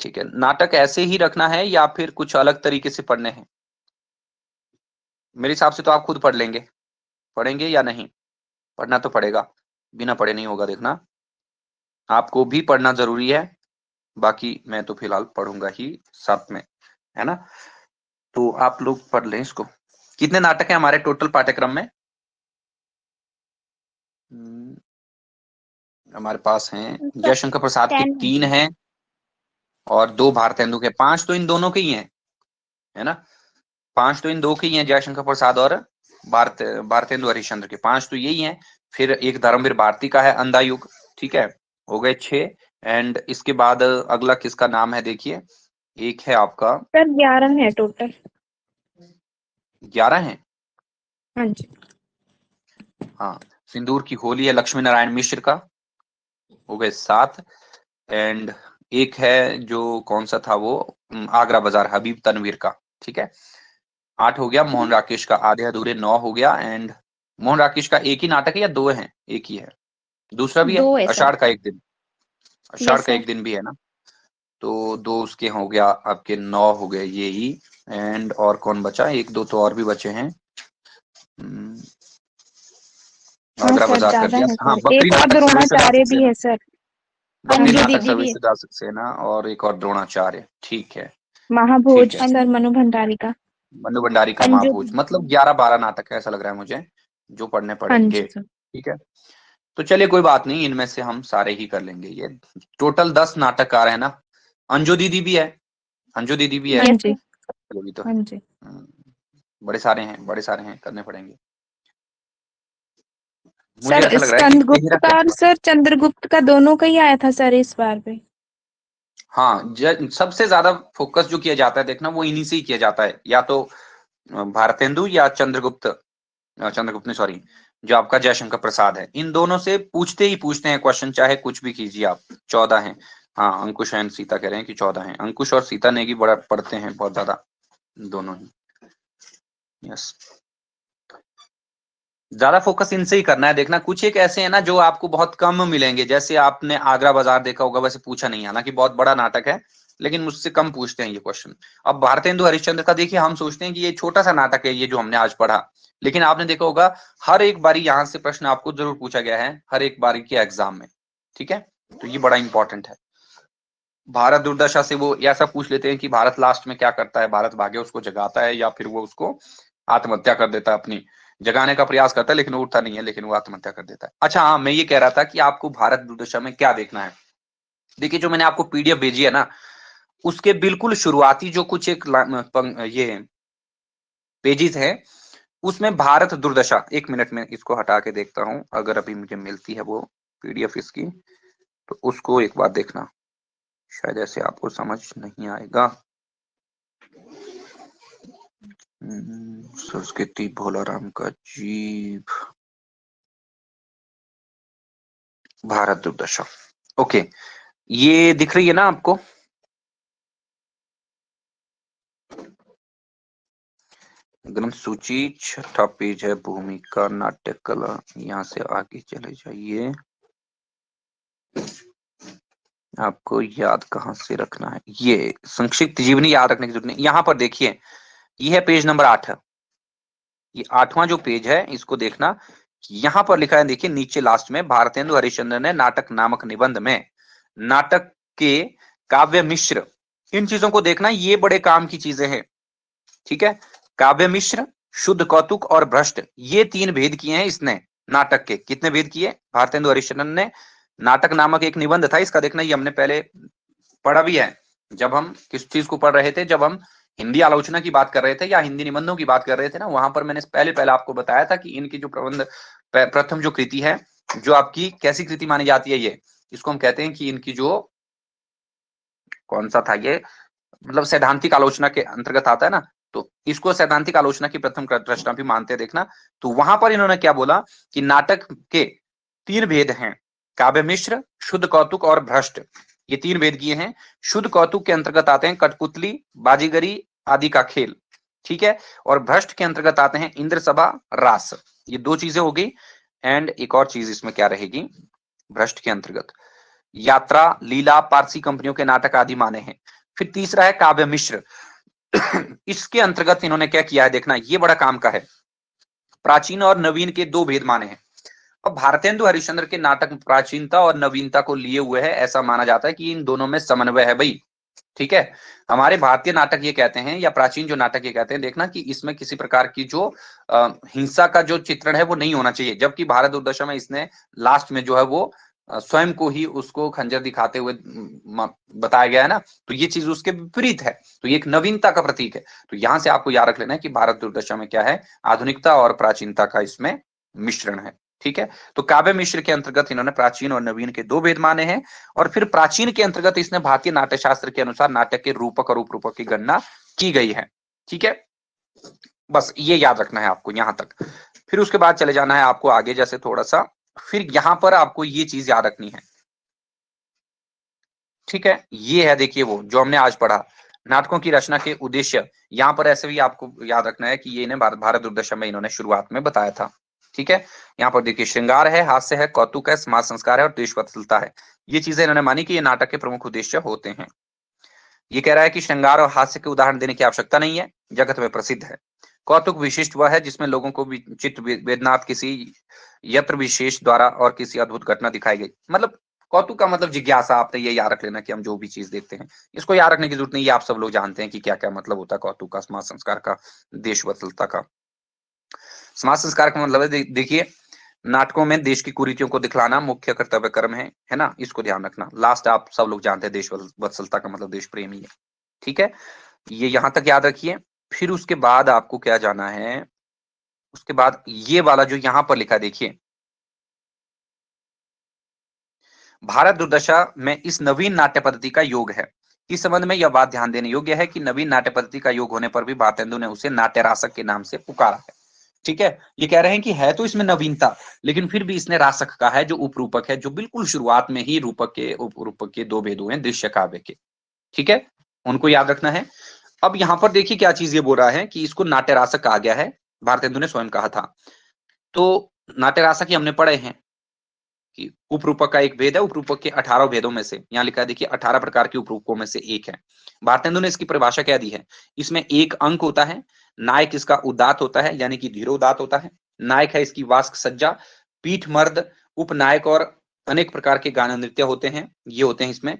ठीक है नाटक ऐसे ही रखना है या फिर कुछ अलग तरीके से पढ़ने हैं मेरे हिसाब से तो आप खुद पढ़ लेंगे पढ़ेंगे या नहीं पढ़ना तो पड़ेगा बिना पढ़े नहीं होगा देखना आपको भी पढ़ना जरूरी है बाकी मैं तो फिलहाल पढ़ूंगा ही साथ में है ना तो आप लोग पढ़ लें इसको कितने नाटक हैं हमारे टोटल पाठ्यक्रम में हम्म, हमारे पास हैं अच्छा, जयशंकर प्रसाद के तीन हैं और दो भारतेंदु के पांच तो इन दोनों के ही हैं है ना पांच तो इन दो के ही हैं जयशंकर प्रसाद और भारत भारतेंदु हरिश्चंद्र के पांच तो यही हैं फिर एक धर्मवीर भारती का है अंधा युग ठीक है हो गए छह एंड इसके बाद अगला किसका नाम है देखिए एक है आपका सर ग्यारह है टोटल ग्यारह है हाँ जी हाँ सिंदूर की होली है लक्ष्मी नारायण मिश्र का हो गए सात एंड एक है जो कौन सा था वो आगरा बाजार हबीब तनवीर का ठीक है आठ हो गया मोहन राकेश का आधे अधूरे नौ हो गया एंड मोहन राकेश का एक ही नाटक है या दो है एक ही है दूसरा भी है, है अषाढ़ का एक दिन अषाढ़ का एक दिन भी है ना तो दो उसके हो गया आपके नौ हो गए ये ही एंड और कौन बचा एक दो तो और भी बचे हैं हम्म। हाँ, आगरा बाजार कर दिया हाँ बकरी द्रोणाचार्य भी है सर सर्विस और एक और द्रोणाचार्य ठीक है महाभोज सर मनु भंडारी का मनु भंडारी का महाभोज मतलब ग्यारह बारह नाटक है ऐसा लग रहा है मुझे जो पढ़ने हाँ पड़ेंगे ठीक है तो चलिए कोई बात नहीं इनमें से हम सारे ही कर लेंगे ये टोटल दस नाटककार है ना अंजू दीदी भी है अंजू दीदी भी है हाँ तो हाँ जी हाँ। बड़े सारे हैं बड़े सारे हैं करने पड़ेंगे सर स्कंदगुप्त और सर चंद्रगुप्त का दोनों का ही आया था सर इस बार पे हाँ सबसे ज्यादा फोकस जो किया जाता है देखना वो इन्हीं से ही किया जाता है या तो भारतेंदु या चंद्रगुप्त चंद्रगुप्त ने सॉरी जो आपका जयशंकर प्रसाद है इन दोनों से पूछते ही पूछते हैं क्वेश्चन चाहे कुछ भी कीजिए आप चौदह हैं हाँ अंकुश एंड सीता कह रहे हैं कि चौदह हैं अंकुश और सीता नेगी बड़ा पढ़ते हैं बहुत ज्यादा दोनों ही यस ज्यादा फोकस इनसे ही करना है देखना कुछ एक ऐसे है ना जो आपको बहुत कम मिलेंगे जैसे आपने आगरा बाजार देखा होगा वैसे पूछा नहीं हालांकि बहुत बड़ा नाटक है लेकिन मुझसे कम पूछते हैं ये क्वेश्चन अब भारतेंदु हरिश्चंद्र का देखिए हम सोचते हैं कि ये छोटा सा नाटक है ये जो हमने आज पढ़ा लेकिन आपने देखा होगा हर एक बारी यहां से प्रश्न आपको जरूर पूछा गया है हर एक बारी के एग्जाम में ठीक है तो ये बड़ा इंपॉर्टेंट है भारत दुर्दशा से वो ऐसा पूछ लेते हैं कि भारत लास्ट में क्या करता है भारत भाग्य उसको जगाता है या फिर वो उसको आत्महत्या कर देता है अपनी जगाने का प्रयास करता है लेकिन वो उठता नहीं है लेकिन वो आत्महत्या कर देता है अच्छा हाँ मैं ये कह रहा था कि आपको भारत दुर्दशा में क्या देखना है देखिए जो मैंने आपको पीडीएफ भेजी है ना उसके बिल्कुल शुरुआती जो कुछ एक ये पेजेस हैं उसमें भारत दुर्दशा एक मिनट में इसको हटा के देखता हूं अगर अभी मुझे मिलती है वो पीडीएफ इसकी तो उसको एक बार देखना शायद ऐसे आपको समझ नहीं आएगा हम्म, संस्कृति राम का जीव भारत दुर्दशा ओके ये दिख रही है ना आपको ग्रंथ सूची छठा पेज है भूमिका नाट्य कला यहाँ से आगे चले जाइए आपको याद कहां से रखना है ये संक्षिप्त जीवनी याद रखने की जरूरत नहीं यहाँ पर देखिए ये है पेज नंबर आठ ये आठवां जो पेज है इसको देखना यहाँ पर लिखा है देखिए नीचे लास्ट में भारतेंदु हरिश्चंद्र ने नाटक नामक निबंध में नाटक के काव्य मिश्र इन चीजों को देखना ये बड़े काम की चीजें हैं ठीक है काव्य मिश्र शुद्ध कौतुक और भ्रष्ट ये तीन भेद किए हैं इसने नाटक के कितने भेद किए भारतेंदु हरिश्चंद्रन ने नाटक नामक एक निबंध था इसका देखना ये हमने पहले पढ़ा भी है जब हम किस चीज को पढ़ रहे थे जब हम हिंदी आलोचना की बात कर रहे थे या हिंदी निबंधों की बात कर रहे थे ना वहां पर मैंने पहले पहले आपको बताया था कि इनकी जो प्रबंध प्रथम जो कृति है जो आपकी कैसी कृति मानी जाती है ये इसको हम कहते हैं कि इनकी जो कौन सा था ये मतलब सैद्धांतिक आलोचना के अंतर्गत आता है ना तो इसको सैद्धांतिक आलोचना की प्रथम रचना भी मानते देखना तो वहां पर इन्होंने क्या बोला कि नाटक के तीन भेद हैं काव्य मिश्र शुद्ध कौतुक और भ्रष्ट ये तीन भेद किए हैं शुद्ध कौतुक के अंतर्गत आते हैं कठपुतली बाजीगरी आदि का खेल ठीक है और भ्रष्ट के अंतर्गत आते हैं इंद्र सभा रास ये दो चीजें होगी एंड एक और चीज इसमें क्या रहेगी भ्रष्ट के अंतर्गत यात्रा लीला पारसी कंपनियों के नाटक आदि माने हैं फिर तीसरा है काव्य मिश्र इसके अंतर्गत इन्होंने क्या किया है देखना ये बड़ा काम का है प्राचीन और नवीन के दो भेद माने हैं अब भारतेंदु हरिश्चंद्र के नाटक प्राचीनता और नवीनता को लिए हुए है ऐसा माना जाता है कि इन दोनों में समन्वय है भाई ठीक है हमारे भारतीय नाटक ये कहते हैं या प्राचीन जो नाटक ये कहते हैं देखना कि इसमें किसी प्रकार की जो आ, हिंसा का जो चित्रण है वो नहीं होना चाहिए जबकि भारत दुर्दशा में इसने लास्ट में जो है वो स्वयं को ही उसको खंजर दिखाते हुए बताया गया है ना तो ये चीज उसके विपरीत है तो ये एक नवीनता का प्रतीक है तो यहां से आपको याद रख लेना है कि भारत दुर्दशा में क्या है आधुनिकता और प्राचीनता का इसमें मिश्रण है ठीक है तो काव्य मिश्र के अंतर्गत इन्होंने प्राचीन और नवीन के दो भेद माने हैं और फिर प्राचीन के अंतर्गत इसने भारतीय नाट्य शास्त्र के अनुसार नाटक के रूपक और उपरूपक की गणना की गई है ठीक है बस ये याद रखना है आपको यहां तक फिर उसके बाद चले जाना है आपको आगे जैसे थोड़ा सा फिर यहां पर आपको ये चीज याद रखनी है ठीक है ये है देखिए वो जो हमने आज पढ़ा नाटकों की रचना के उद्देश्य यहाँ पर ऐसे भी आपको याद रखना है कि ये इन्हें भारत भारत दुर्दशा में इन्होंने शुरुआत में बताया था ठीक है यहाँ पर देखिए श्रृंगार है हास्य है कौतुक है समाज संस्कार है और देशवत्सलता है ये चीजें इन्होंने मानी कि ये नाटक के प्रमुख उद्देश्य होते हैं ये कह रहा है कि श्रृंगार और हास्य के उदाहरण देने की आवश्यकता नहीं है जगत में प्रसिद्ध है कौतुक विशिष्ट वह है जिसमें लोगों को चित्त वेदनाथ किसी यत्र विशेष द्वारा और किसी अद्भुत घटना दिखाई गई मतलब कौतुक का मतलब जिज्ञासा आपने ये याद रख लेना कि हम जो भी चीज देखते हैं इसको याद रखने की जरूरत नहीं आप सब लोग जानते हैं कि क्या क्या मतलब होता है कौतुक का समाज संस्कार का देश वसलता का समाज संस्कार का मतलब है देखिए नाटकों में देश की कुरीतियों को दिखलाना मुख्य कर्तव्य कर्म है है ना इसको ध्यान रखना लास्ट आप सब लोग जानते हैं देश वत्सलता का मतलब देश प्रेमी है ठीक है ये यहां तक याद रखिए फिर उसके बाद आपको क्या जाना है उसके बाद ये वाला जो यहां पर लिखा देखिए भारत दुर्दशा में इस नवीन नाट्य पद्धति का योग है इस संबंध में यह बात ध्यान देने योग्य है कि नवीन नाट्य पद्धति का योग होने पर भी भारतेंदु ने उसे नाट्य रासक के नाम से पुकारा है ठीक है ये कह रहे हैं कि है तो इसमें नवीनता लेकिन फिर भी इसने रासक का है जो उपरूपक है जो बिल्कुल शुरुआत में ही रूपक के उपरूपक के दो भेदों हैं दृश्य काव्य के ठीक है उनको याद रखना है अब यहाँ पर देखिए क्या चीज ये बोल रहा है कि इसको नाट्यरासक कहा गया है भारतेंदु ने स्वयं कहा था तो नाट्यरासक ही हमने पढ़े हैं कि उपरूपक का एक भेद है उपरूपक के अठारह भेदों में से यहाँ लिखा है देखिए अठारह प्रकार के उपरूपकों में से एक है भारतेंदु ने इसकी परिभाषा क्या दी है इसमें एक अंक होता है नायक इसका उदात होता है यानी कि धीरो उदात होता है नायक है इसकी वास्क सज्जा पीठ मर्द उपनायक और अनेक प्रकार के गाना नृत्य होते हैं ये होते हैं इसमें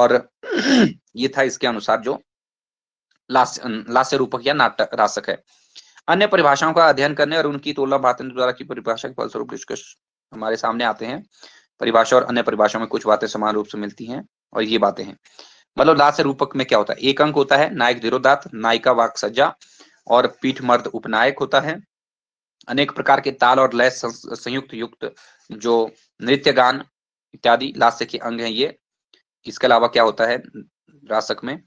और ये था इसके अनुसार जो लास्य अं, रूपक या नाटक रासक है अन्य परिभाषाओं का अध्ययन करने और उनकी तुलना भारतेंद्र द्वारा की परिभाषा के फलस्वरूप डिस्कश हमारे सामने आते हैं परिभाषा और अन्य परिभाषाओं में कुछ बातें समान रूप से मिलती हैं और ये बातें हैं मतलब लास्य रूपक में क्या होता है एक अंक होता है नायक धीरोदात नायिका वाक सज्जा और पीठ मर्द उपनायक होता है अनेक प्रकार के ताल और लय संयुक्त युक्त जो नृत्य गान इत्यादि लास्य के अंग हैं ये इसके अलावा क्या होता है रासक में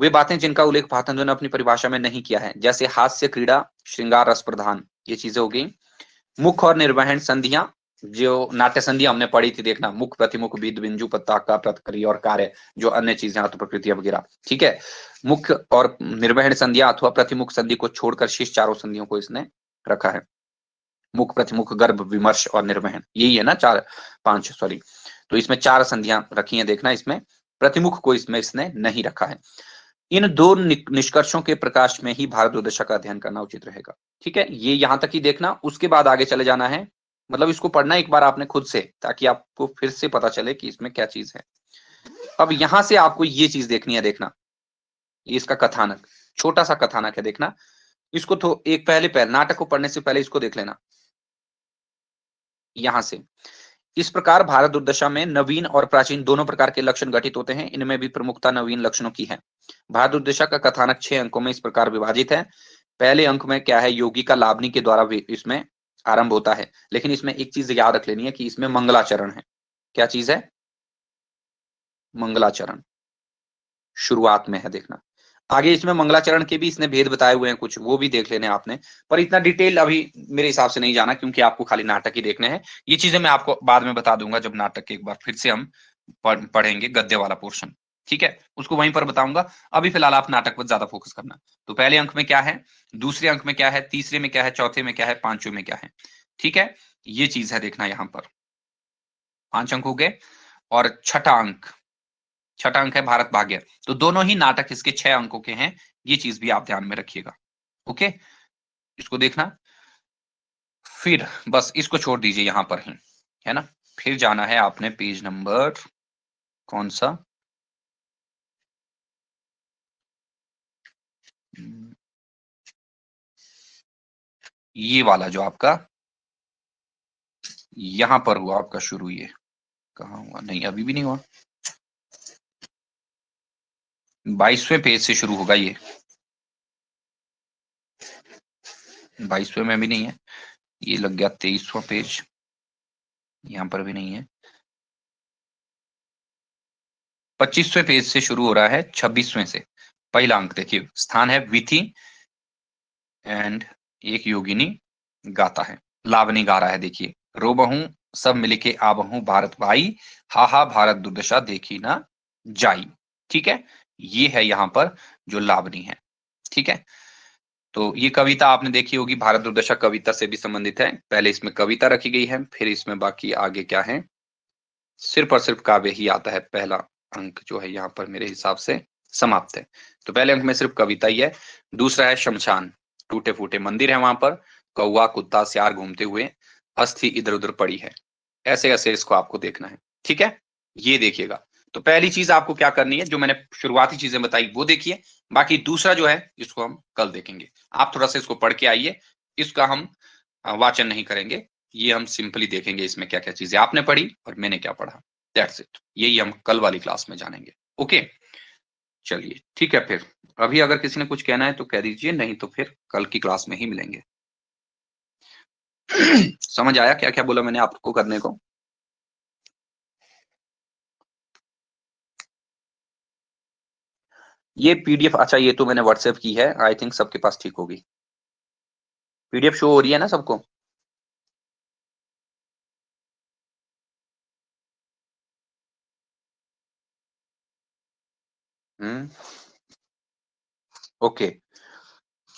वे बातें जिनका उल्लेख पातंजो ने अपनी परिभाषा में नहीं किया है जैसे हास्य क्रीड़ा श्रृंगार रस प्रधान ये चीजें हो गई मुख और निर्वहन संधियां जो नाट्य संधिया हमने पढ़ी थी देखना मुख प्रतिमुख बीद बिंजु का प्रतिक्रिया और कार्य जो अन्य चीजें आत्म प्रकृति वगैरह ठीक है मुख्य और निर्वहन संधिया अथवा प्रतिमुख संधि को छोड़कर शीर्ष चारों संधियों को इसने रखा है मुख प्रतिमुख गर्भ विमर्श और निर्वहन यही है ना चार पांच सॉरी तो इसमें चार संधियां रखी है देखना इसमें प्रतिमुख को इसमें इसने नहीं रखा है इन दो निष्कर्षों के प्रकाश में ही भारत दुर्दशा का अध्ययन करना उचित रहेगा ठीक है ये यहां तक ही देखना उसके बाद आगे चले जाना है मतलब इसको पढ़ना एक बार आपने खुद से ताकि आपको फिर से पता चले कि इसमें क्या चीज है अब यहां से आपको ये चीज देखनी है देखना ये इसका कथानक छोटा सा कथानक है देखना इसको तो एक पहले पहले नाटक को पढ़ने से पहले इसको देख लेना यहां से इस प्रकार भारत दुर्दशा में नवीन और प्राचीन दोनों प्रकार के लक्षण गठित होते हैं इनमें भी प्रमुखता नवीन लक्षणों की है भारत दुर्दशा का कथानक छह अंकों में इस प्रकार विभाजित है पहले अंक में क्या है योगी का लाभनी के द्वारा इसमें आरंभ होता है लेकिन इसमें एक चीज याद रख लेनी है कि इसमें मंगलाचरण है क्या चीज है मंगलाचरण शुरुआत में है देखना आगे इसमें मंगलाचरण के भी इसने भेद बताए हुए हैं कुछ वो भी देख लेने आपने पर इतना डिटेल अभी मेरे हिसाब से नहीं जाना क्योंकि आपको खाली नाटक ही देखने हैं ये चीजें मैं आपको बाद में बता दूंगा जब नाटक के एक बार फिर से हम पढ़ेंगे गद्य वाला पोर्शन ठीक है उसको वहीं पर बताऊंगा अभी फिलहाल आप नाटक पर ज्यादा फोकस करना तो पहले अंक में क्या है दूसरे अंक में क्या है तीसरे में क्या है चौथे में क्या है पांचवे में क्या है ठीक है ये चीज है देखना यहां पर पांच अंक हो गए और छठा अंक छठा अंक है भारत भाग्य तो दोनों ही नाटक इसके छह अंकों के हैं ये चीज भी आप ध्यान में रखिएगा ओके इसको देखना फिर बस इसको छोड़ दीजिए यहां पर ही है ना फिर जाना है आपने पेज नंबर कौन सा ये वाला जो आपका यहां पर हुआ आपका शुरू ये कहा हुआ नहीं अभी भी नहीं हुआ बाईसवें पेज से शुरू होगा ये बाईसवें में भी नहीं है ये लग गया तेईसवा पेज यहां पर भी नहीं है पच्चीसवें पेज से शुरू हो रहा है छब्बीसवें से पहला अंक देखिए स्थान है विथि एंड एक योगिनी गाता है लावनी गा रहा है देखिए रो बहू सब मिलके आ बहू भारत भाई हा हा भारत दुर्दशा देखी ना जाई ठीक है ये है यहाँ पर जो लावनी है ठीक है तो ये कविता आपने देखी होगी भारत दुर्दशा कविता से भी संबंधित है पहले इसमें कविता रखी गई है फिर इसमें बाकी आगे क्या है सिर्फ और सिर्फ काव्य ही आता है पहला अंक जो है यहाँ पर मेरे हिसाब से समाप्त है तो पहले अंक में सिर्फ कविता ही है दूसरा है शमशान टूटे फूटे मंदिर है वहां पर कौआ कुत्ता सियार घूमते हुए अस्थि इधर उधर पड़ी है ऐसे ऐसे इसको आपको देखना है ठीक है ये देखिएगा तो पहली चीज आपको क्या करनी है जो मैंने शुरुआती चीजें बताई वो देखिए बाकी दूसरा जो है इसको हम कल देखेंगे आप थोड़ा सा इसको पढ़ के आइए इसका हम वाचन नहीं करेंगे ये हम सिंपली देखेंगे इसमें क्या क्या चीजें आपने पढ़ी और मैंने क्या पढ़ा दैट्स इट यही हम कल वाली क्लास में जानेंगे ओके चलिए ठीक है फिर अभी अगर किसी ने कुछ कहना है तो कह दीजिए नहीं तो फिर कल की क्लास में ही मिलेंगे समझ आया क्या क्या बोला मैंने आपको करने को ये पीडीएफ अच्छा ये तो मैंने व्हाट्सएप की है आई थिंक सबके पास ठीक होगी पीडीएफ शो हो रही है ना सबको हम्म ओके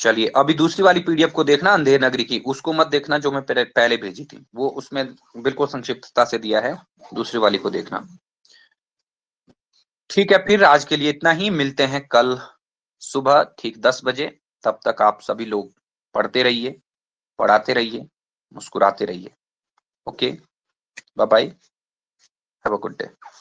चलिए अभी दूसरी वाली पीडीएफ को देखना अंधेर नगरी की उसको मत देखना जो मैं पहले भेजी थी वो उसमें बिल्कुल संक्षिप्तता से दिया है दूसरी वाली को देखना ठीक है फिर आज के लिए इतना ही मिलते हैं कल सुबह ठीक दस बजे तब तक आप सभी लोग पढ़ते रहिए पढ़ाते रहिए मुस्कुराते रहिए okay bye bye have a good day